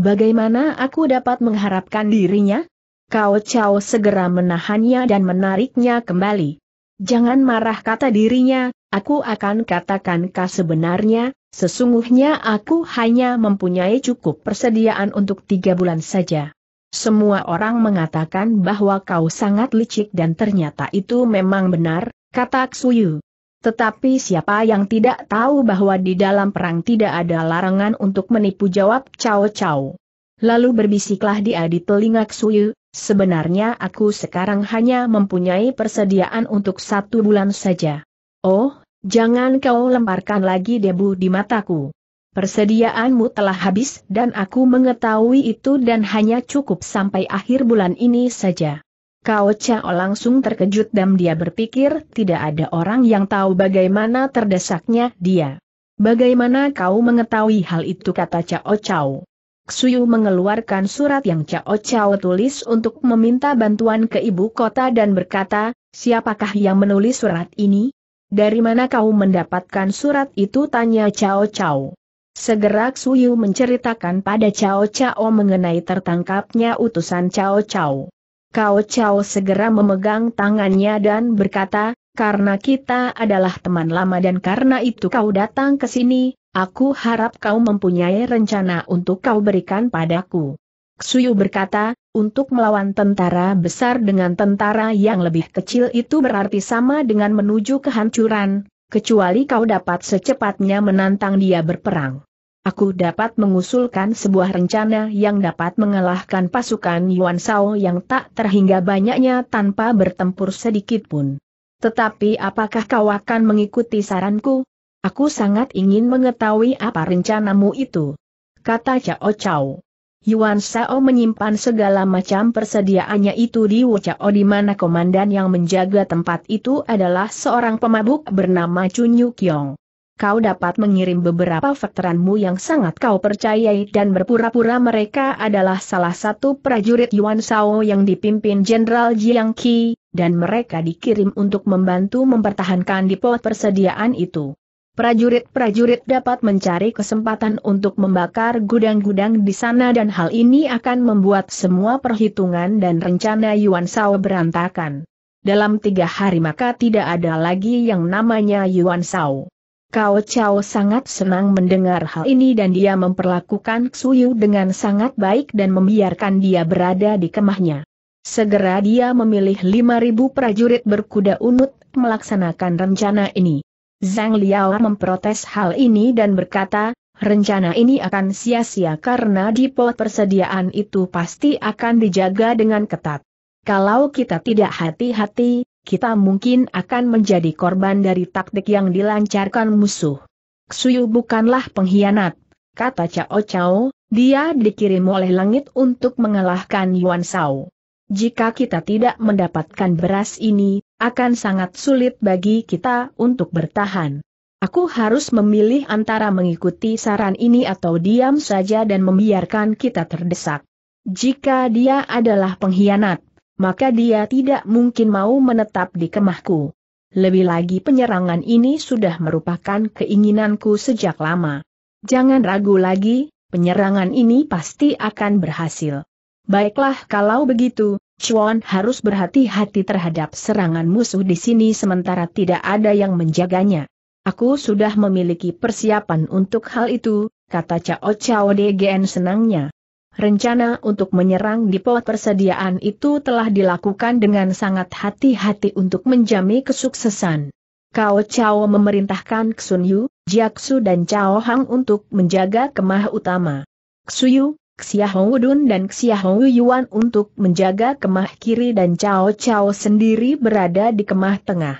Bagaimana aku dapat mengharapkan dirinya? Kau Chao segera menahannya dan menariknya kembali. Jangan marah kata dirinya, aku akan katakan kau sebenarnya, Sesungguhnya aku hanya mempunyai cukup persediaan untuk tiga bulan saja. Semua orang mengatakan bahwa kau sangat licik dan ternyata itu memang benar, kata Xuyu. Tetapi siapa yang tidak tahu bahwa di dalam perang tidak ada larangan untuk menipu jawab Cao Cao. Lalu berbisiklah dia di telinga Xuyu, sebenarnya aku sekarang hanya mempunyai persediaan untuk satu bulan saja. Oh, Jangan kau lemparkan lagi debu di mataku. Persediaanmu telah habis dan aku mengetahui itu dan hanya cukup sampai akhir bulan ini saja. Kao Chao langsung terkejut dan dia berpikir tidak ada orang yang tahu bagaimana terdesaknya dia. Bagaimana kau mengetahui hal itu kata Cao Chao. Xuyu mengeluarkan surat yang Cao Chao tulis untuk meminta bantuan ke ibu kota dan berkata, siapakah yang menulis surat ini? Dari mana kau mendapatkan surat itu tanya Cao Cao. Segera Suyu menceritakan pada Cao Cao mengenai tertangkapnya utusan Cao Cao. Cao Cao segera memegang tangannya dan berkata, karena kita adalah teman lama dan karena itu kau datang ke sini, aku harap kau mempunyai rencana untuk kau berikan padaku. Suyu berkata, untuk melawan tentara besar dengan tentara yang lebih kecil itu berarti sama dengan menuju kehancuran, kecuali kau dapat secepatnya menantang dia berperang. Aku dapat mengusulkan sebuah rencana yang dapat mengalahkan pasukan Yuan Shao yang tak terhingga banyaknya tanpa bertempur sedikit pun. Tetapi apakah kau akan mengikuti saranku? Aku sangat ingin mengetahui apa rencanamu itu. Kata Cao Cao. Yuan Sao menyimpan segala macam persediaannya itu di Wuchao di mana komandan yang menjaga tempat itu adalah seorang pemabuk bernama Chun Yu Kyong. Kau dapat mengirim beberapa veteranmu yang sangat kau percayai dan berpura-pura mereka adalah salah satu prajurit Yuan Sao yang dipimpin Jenderal Jiang Qi, dan mereka dikirim untuk membantu mempertahankan depot persediaan itu prajurit-prajurit dapat mencari kesempatan untuk membakar gudang-gudang di sana dan hal ini akan membuat semua perhitungan dan rencana Yuan Shao berantakan. Dalam tiga hari maka tidak ada lagi yang namanya Yuan Shao. Kao Chao sangat senang mendengar hal ini dan dia memperlakukan Xuyu dengan sangat baik dan membiarkan dia berada di kemahnya. Segera dia memilih 5.000 prajurit berkuda unut melaksanakan rencana ini. Zhang Liao memprotes hal ini dan berkata, rencana ini akan sia-sia karena di pot persediaan itu pasti akan dijaga dengan ketat. Kalau kita tidak hati-hati, kita mungkin akan menjadi korban dari taktik yang dilancarkan musuh. Xuyu bukanlah pengkhianat, kata Cao Cao, dia dikirim oleh langit untuk mengalahkan Yuan Shao. Jika kita tidak mendapatkan beras ini, akan sangat sulit bagi kita untuk bertahan. Aku harus memilih antara mengikuti saran ini atau diam saja dan membiarkan kita terdesak. Jika dia adalah pengkhianat, maka dia tidak mungkin mau menetap di kemahku. Lebih lagi penyerangan ini sudah merupakan keinginanku sejak lama. Jangan ragu lagi, penyerangan ini pasti akan berhasil. Baiklah kalau begitu, Chuan harus berhati-hati terhadap serangan musuh di sini sementara tidak ada yang menjaganya. Aku sudah memiliki persiapan untuk hal itu, kata Cao Cao DGN senangnya. Rencana untuk menyerang di pot persediaan itu telah dilakukan dengan sangat hati-hati untuk menjamin kesuksesan. Cao Cao memerintahkan Xun Yu, Jiaksu dan Cao Hang untuk menjaga kemah utama. Xu Yu, Xia Hongwudun dan Xia Yuan untuk menjaga kemah kiri dan Cao Cao sendiri berada di kemah tengah.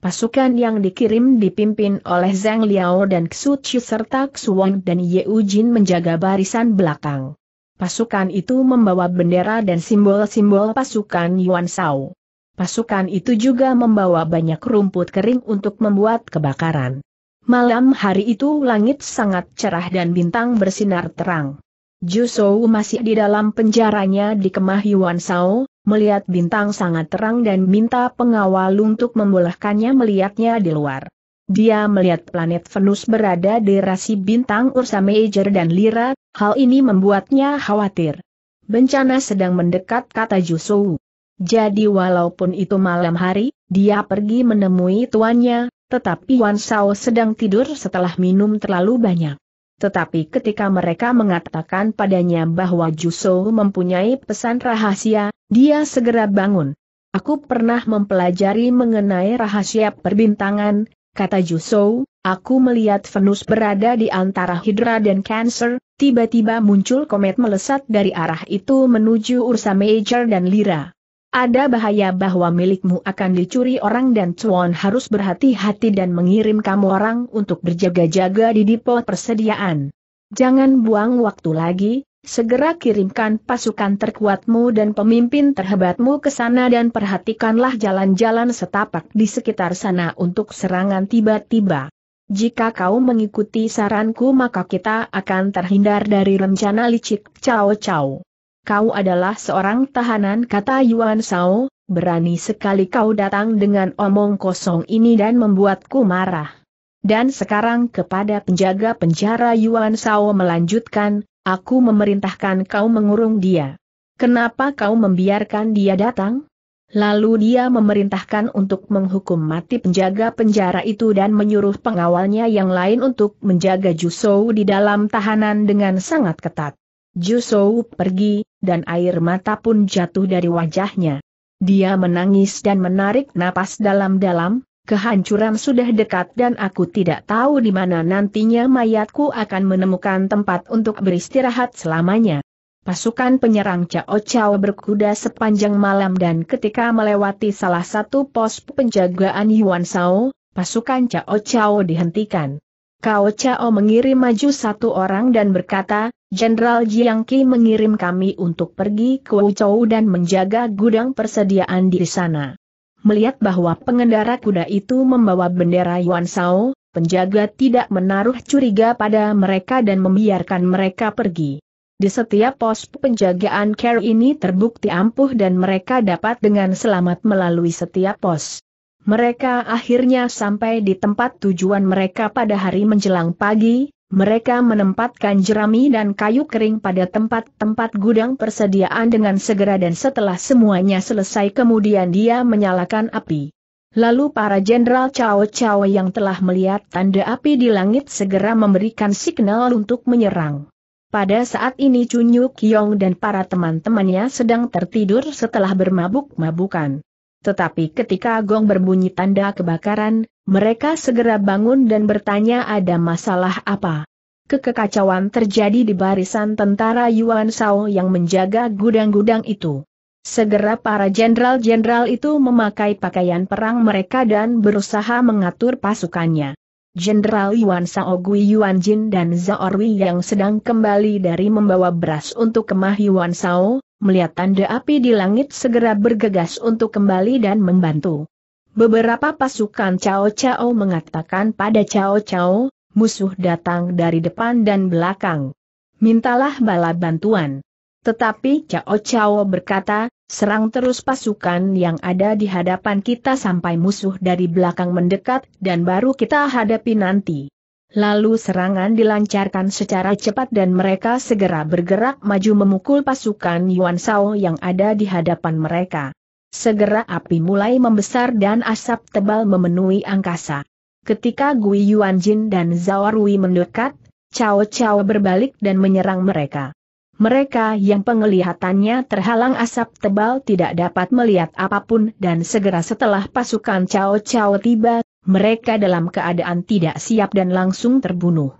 Pasukan yang dikirim dipimpin oleh Zhang Liao dan Xu Chu serta Wang dan Ye Ujin menjaga barisan belakang. Pasukan itu membawa bendera dan simbol-simbol pasukan Yuan Shao. Pasukan itu juga membawa banyak rumput kering untuk membuat kebakaran. Malam hari itu langit sangat cerah dan bintang bersinar terang. Jusou masih di dalam penjaranya di kemah Yuan Sao, melihat bintang sangat terang dan minta pengawal untuk membolehkannya melihatnya di luar. Dia melihat planet Venus berada di rasi bintang Ursa Major dan Lira, hal ini membuatnya khawatir. Bencana sedang mendekat kata Jusou. Jadi walaupun itu malam hari, dia pergi menemui tuannya, tetapi Wan Sao sedang tidur setelah minum terlalu banyak. Tetapi ketika mereka mengatakan padanya bahwa Juso mempunyai pesan rahasia, dia segera bangun. Aku pernah mempelajari mengenai rahasia perbintangan, kata Juso, aku melihat Venus berada di antara Hydra dan Cancer, tiba-tiba muncul komet melesat dari arah itu menuju Ursa Major dan Lyra. Ada bahaya bahwa milikmu akan dicuri orang dan Chuan harus berhati-hati dan mengirim kamu orang untuk berjaga-jaga di depo persediaan. Jangan buang waktu lagi, segera kirimkan pasukan terkuatmu dan pemimpin terhebatmu ke sana dan perhatikanlah jalan-jalan setapak di sekitar sana untuk serangan tiba-tiba. Jika kau mengikuti saranku maka kita akan terhindar dari rencana licik Cao Cao kau adalah seorang tahanan kata Yuan Sao, berani sekali kau datang dengan omong kosong ini dan membuatku marah. Dan sekarang kepada penjaga penjara Yuan Sao melanjutkan, aku memerintahkan kau mengurung dia. Kenapa kau membiarkan dia datang? Lalu dia memerintahkan untuk menghukum mati penjaga penjara itu dan menyuruh pengawalnya yang lain untuk menjaga Jusou di dalam tahanan dengan sangat ketat. Jusou pergi, dan air mata pun jatuh dari wajahnya. Dia menangis dan menarik napas dalam-dalam, kehancuran sudah dekat dan aku tidak tahu di mana nantinya mayatku akan menemukan tempat untuk beristirahat selamanya. Pasukan penyerang Cao Cao berkuda sepanjang malam dan ketika melewati salah satu pos penjagaan Yuan Sao, pasukan Cao Cao dihentikan. Cao Cao mengirim maju satu orang dan berkata, Jenderal Jiang Qi mengirim kami untuk pergi ke Wuchou dan menjaga gudang persediaan di sana. Melihat bahwa pengendara kuda itu membawa bendera Yuan Shao, penjaga tidak menaruh curiga pada mereka dan membiarkan mereka pergi. Di setiap pos penjagaan care ini terbukti ampuh dan mereka dapat dengan selamat melalui setiap pos. Mereka akhirnya sampai di tempat tujuan mereka pada hari menjelang pagi, mereka menempatkan jerami dan kayu kering pada tempat-tempat gudang persediaan dengan segera dan setelah semuanya selesai kemudian dia menyalakan api. Lalu para jenderal Cao Cao yang telah melihat tanda api di langit segera memberikan signal untuk menyerang. Pada saat ini Chunyu Yong dan para teman-temannya sedang tertidur setelah bermabuk-mabukan. Tetapi ketika gong berbunyi tanda kebakaran, mereka segera bangun dan bertanya ada masalah apa. Kekekacauan terjadi di barisan tentara Yuan Shao yang menjaga gudang-gudang itu. Segera para jenderal-jenderal itu memakai pakaian perang mereka dan berusaha mengatur pasukannya. Jenderal Yuan Shao Gui Yuan Jin dan Zhao Rui yang sedang kembali dari membawa beras untuk kemah Yuan Shao, melihat tanda api di langit segera bergegas untuk kembali dan membantu. Beberapa pasukan Cao Cao mengatakan pada Cao Cao, musuh datang dari depan dan belakang. Mintalah bala bantuan. Tetapi Cao Cao berkata, serang terus pasukan yang ada di hadapan kita sampai musuh dari belakang mendekat dan baru kita hadapi nanti. Lalu serangan dilancarkan secara cepat dan mereka segera bergerak maju memukul pasukan Yuan Shao yang ada di hadapan mereka. Segera api mulai membesar dan asap tebal memenuhi angkasa. Ketika Gui Yuan Jin dan Zhao Rui mendekat, Cao Cao berbalik dan menyerang mereka. Mereka yang penglihatannya terhalang asap tebal tidak dapat melihat apapun dan segera setelah pasukan Cao Cao tiba, mereka dalam keadaan tidak siap dan langsung terbunuh.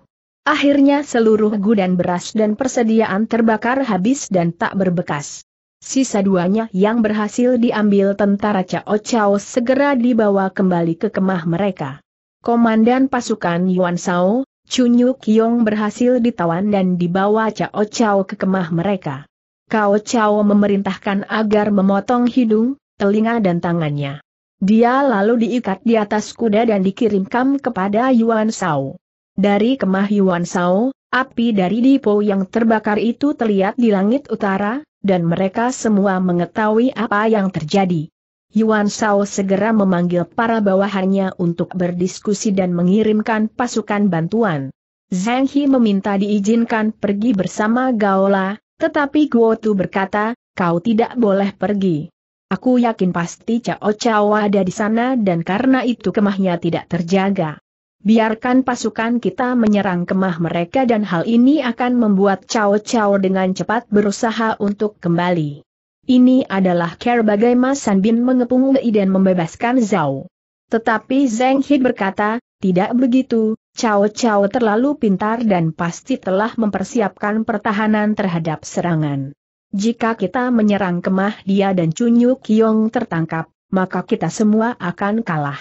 Akhirnya seluruh gudang beras dan persediaan terbakar habis dan tak berbekas. Sisa duanya yang berhasil diambil tentara Cao Cao segera dibawa kembali ke kemah mereka. Komandan pasukan Yuan Sao, Chunyu Kiong berhasil ditawan dan dibawa Cao Cao ke kemah mereka. Cao Cao memerintahkan agar memotong hidung, telinga dan tangannya. Dia lalu diikat di atas kuda dan dikirimkan kepada Yuan Shao. Dari kemah Yuan Shao, api dari dipo yang terbakar itu terlihat di langit utara, dan mereka semua mengetahui apa yang terjadi. Yuan Shao segera memanggil para bawahannya untuk berdiskusi dan mengirimkan pasukan bantuan. Zhang He meminta diizinkan pergi bersama Gaola, tetapi Guo Tu berkata, kau tidak boleh pergi. Aku yakin pasti Cao Cao ada di sana dan karena itu kemahnya tidak terjaga. Biarkan pasukan kita menyerang kemah mereka dan hal ini akan membuat Cao Cao dengan cepat berusaha untuk kembali. Ini adalah care bagaimana Sanbin mengepung Wei dan membebaskan Zhao. Tetapi Zheng He berkata, tidak begitu, Cao Cao terlalu pintar dan pasti telah mempersiapkan pertahanan terhadap serangan. Jika kita menyerang kemah dia dan Chunyu Kiong tertangkap, maka kita semua akan kalah.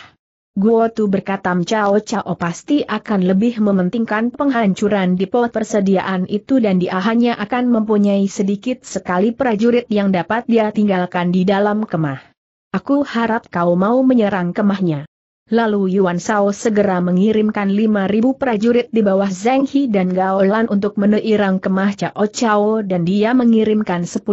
Guo tu berkata Cao Cao pasti akan lebih mementingkan penghancuran di pot persediaan itu dan dia hanya akan mempunyai sedikit sekali prajurit yang dapat dia tinggalkan di dalam kemah. Aku harap kau mau menyerang kemahnya. Lalu Yuan Shao segera mengirimkan 5.000 prajurit di bawah Zheng He dan Lan untuk meneirang kemah Chao Chao dan dia mengirimkan 10.000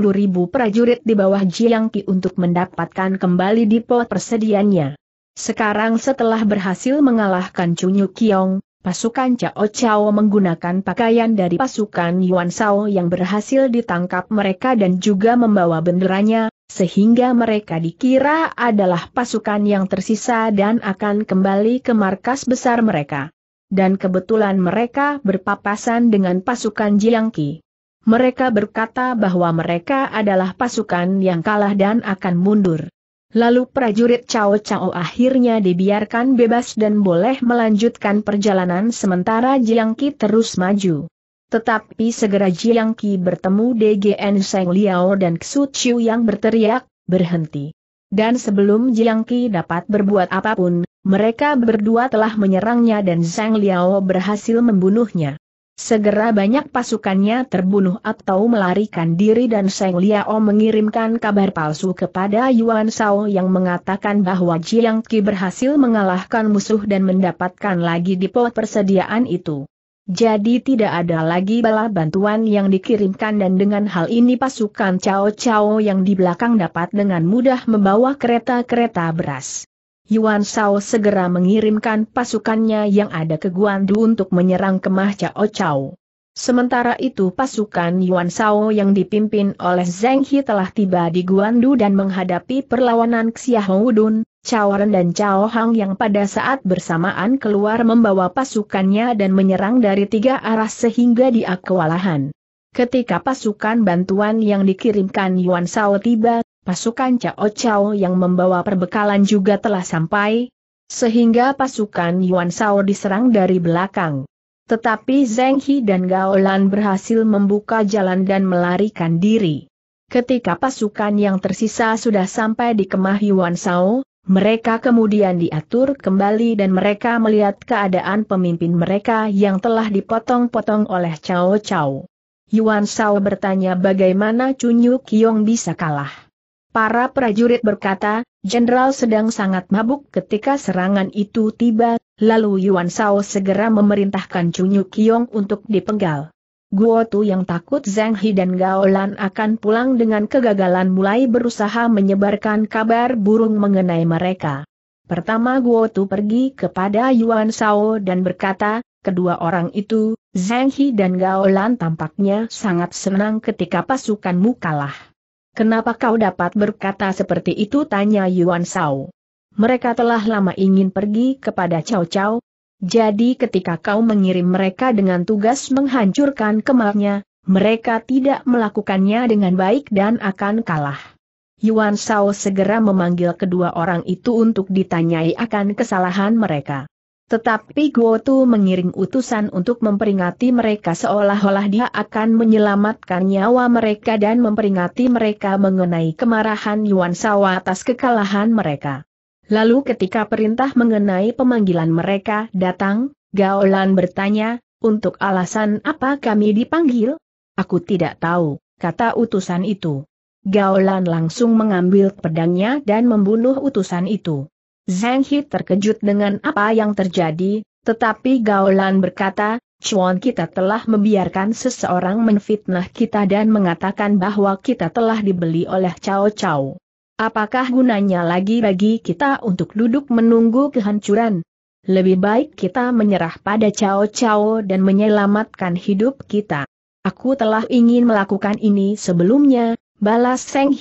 prajurit di bawah Jiang Qi untuk mendapatkan kembali depot persediaannya. Sekarang setelah berhasil mengalahkan Chunyu Qiong, pasukan Chao Chao menggunakan pakaian dari pasukan Yuan Shao yang berhasil ditangkap mereka dan juga membawa benderanya, sehingga mereka dikira adalah pasukan yang tersisa dan akan kembali ke markas besar mereka. Dan kebetulan mereka berpapasan dengan pasukan Jilangki. Mereka berkata bahwa mereka adalah pasukan yang kalah dan akan mundur. Lalu prajurit Cao Cao akhirnya dibiarkan bebas dan boleh melanjutkan perjalanan sementara Jilangki terus maju. Tetapi segera Jiang Qi bertemu DGN Seng Liao dan Xu Chiu yang berteriak, berhenti. Dan sebelum Jiang Qi dapat berbuat apapun, mereka berdua telah menyerangnya dan Zhang Liao berhasil membunuhnya. Segera banyak pasukannya terbunuh atau melarikan diri dan Zhang Liao mengirimkan kabar palsu kepada Yuan Shao yang mengatakan bahwa Jiang Qi berhasil mengalahkan musuh dan mendapatkan lagi di persediaan itu. Jadi tidak ada lagi bala bantuan yang dikirimkan dan dengan hal ini pasukan Cao Cao yang di belakang dapat dengan mudah membawa kereta-kereta beras. Yuan Shao segera mengirimkan pasukannya yang ada ke Guandu untuk menyerang kemah Cao Cao. Sementara itu pasukan Yuan Shao yang dipimpin oleh Zheng He telah tiba di Guandu dan menghadapi perlawanan Xiahou Dun, Chao dan Cao Hang yang pada saat bersamaan keluar membawa pasukannya dan menyerang dari tiga arah sehingga dia kewalahan. Ketika pasukan bantuan yang dikirimkan Yuan Shao tiba, pasukan Cao Cao yang membawa perbekalan juga telah sampai, sehingga pasukan Yuan Shao diserang dari belakang. Tetapi Zeng He dan Gao Lan berhasil membuka jalan dan melarikan diri. Ketika pasukan yang tersisa sudah sampai di kemah Yuan Shao. Mereka kemudian diatur kembali dan mereka melihat keadaan pemimpin mereka yang telah dipotong-potong oleh Chao Chao. Yuan Shao bertanya bagaimana Chunyu Kiong bisa kalah. Para prajurit berkata, Jenderal sedang sangat mabuk ketika serangan itu tiba, lalu Yuan Shao segera memerintahkan Chunyu Kiong untuk dipenggal. Guo Tu yang takut Zhang He dan Gao Lan akan pulang dengan kegagalan mulai berusaha menyebarkan kabar burung mengenai mereka. Pertama Guo Tu pergi kepada Yuan Shao dan berkata, kedua orang itu, Zhang He dan Gao Lan tampaknya sangat senang ketika pasukanmu kalah. Kenapa kau dapat berkata seperti itu tanya Yuan Shao. Mereka telah lama ingin pergi kepada Cao Cao, jadi ketika kau mengirim mereka dengan tugas menghancurkan kemahnya, mereka tidak melakukannya dengan baik dan akan kalah. Yuan Shao segera memanggil kedua orang itu untuk ditanyai akan kesalahan mereka. Tetapi Guo Tu mengiring utusan untuk memperingati mereka seolah-olah dia akan menyelamatkan nyawa mereka dan memperingati mereka mengenai kemarahan Yuan Shao atas kekalahan mereka. Lalu ketika perintah mengenai pemanggilan mereka datang, Gaolan bertanya, untuk alasan apa kami dipanggil? Aku tidak tahu, kata utusan itu. Gaolan langsung mengambil pedangnya dan membunuh utusan itu. Zhang He terkejut dengan apa yang terjadi, tetapi Gaolan berkata, Cuan kita telah membiarkan seseorang menfitnah kita dan mengatakan bahwa kita telah dibeli oleh Cao Cao. Apakah gunanya lagi bagi kita untuk duduk menunggu kehancuran? Lebih baik kita menyerah pada Cao Cao dan menyelamatkan hidup kita. Aku telah ingin melakukan ini sebelumnya, balas Seng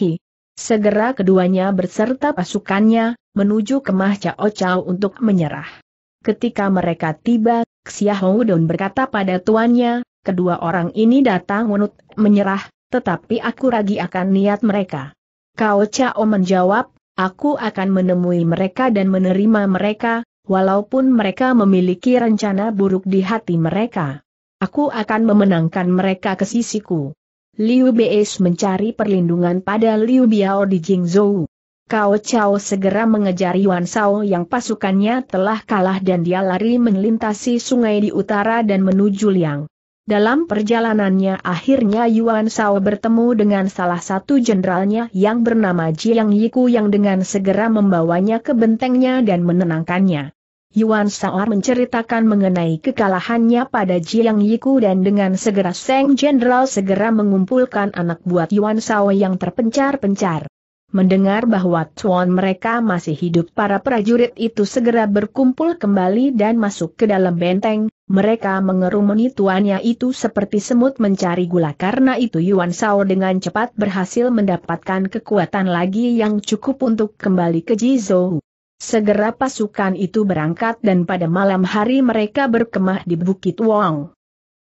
Segera keduanya berserta pasukannya, menuju kemah Cao Cao untuk menyerah. Ketika mereka tiba, Xiahou Don berkata pada tuannya, kedua orang ini datang menut menyerah, tetapi aku ragi akan niat mereka. Kau Cao menjawab, aku akan menemui mereka dan menerima mereka, walaupun mereka memiliki rencana buruk di hati mereka. Aku akan memenangkan mereka ke sisiku. Liu Beis mencari perlindungan pada Liu Biao di Jingzhou. Cao Cao segera mengejar Yuan Sao yang pasukannya telah kalah dan dia lari melintasi sungai di utara dan menuju Liang. Dalam perjalanannya akhirnya Yuan Shao bertemu dengan salah satu jenderalnya yang bernama Jiang Yiku yang dengan segera membawanya ke bentengnya dan menenangkannya. Yuan Shao menceritakan mengenai kekalahannya pada Jiang Yiku dan dengan segera Seng Jenderal segera mengumpulkan anak buah Yuan Shao yang terpencar-pencar. Mendengar bahwa tuan mereka masih hidup para prajurit itu segera berkumpul kembali dan masuk ke dalam benteng, mereka mengerumuni tuannya itu seperti semut mencari gula karena itu Yuan Shao dengan cepat berhasil mendapatkan kekuatan lagi yang cukup untuk kembali ke Jizhou. Segera pasukan itu berangkat dan pada malam hari mereka berkemah di Bukit Wong.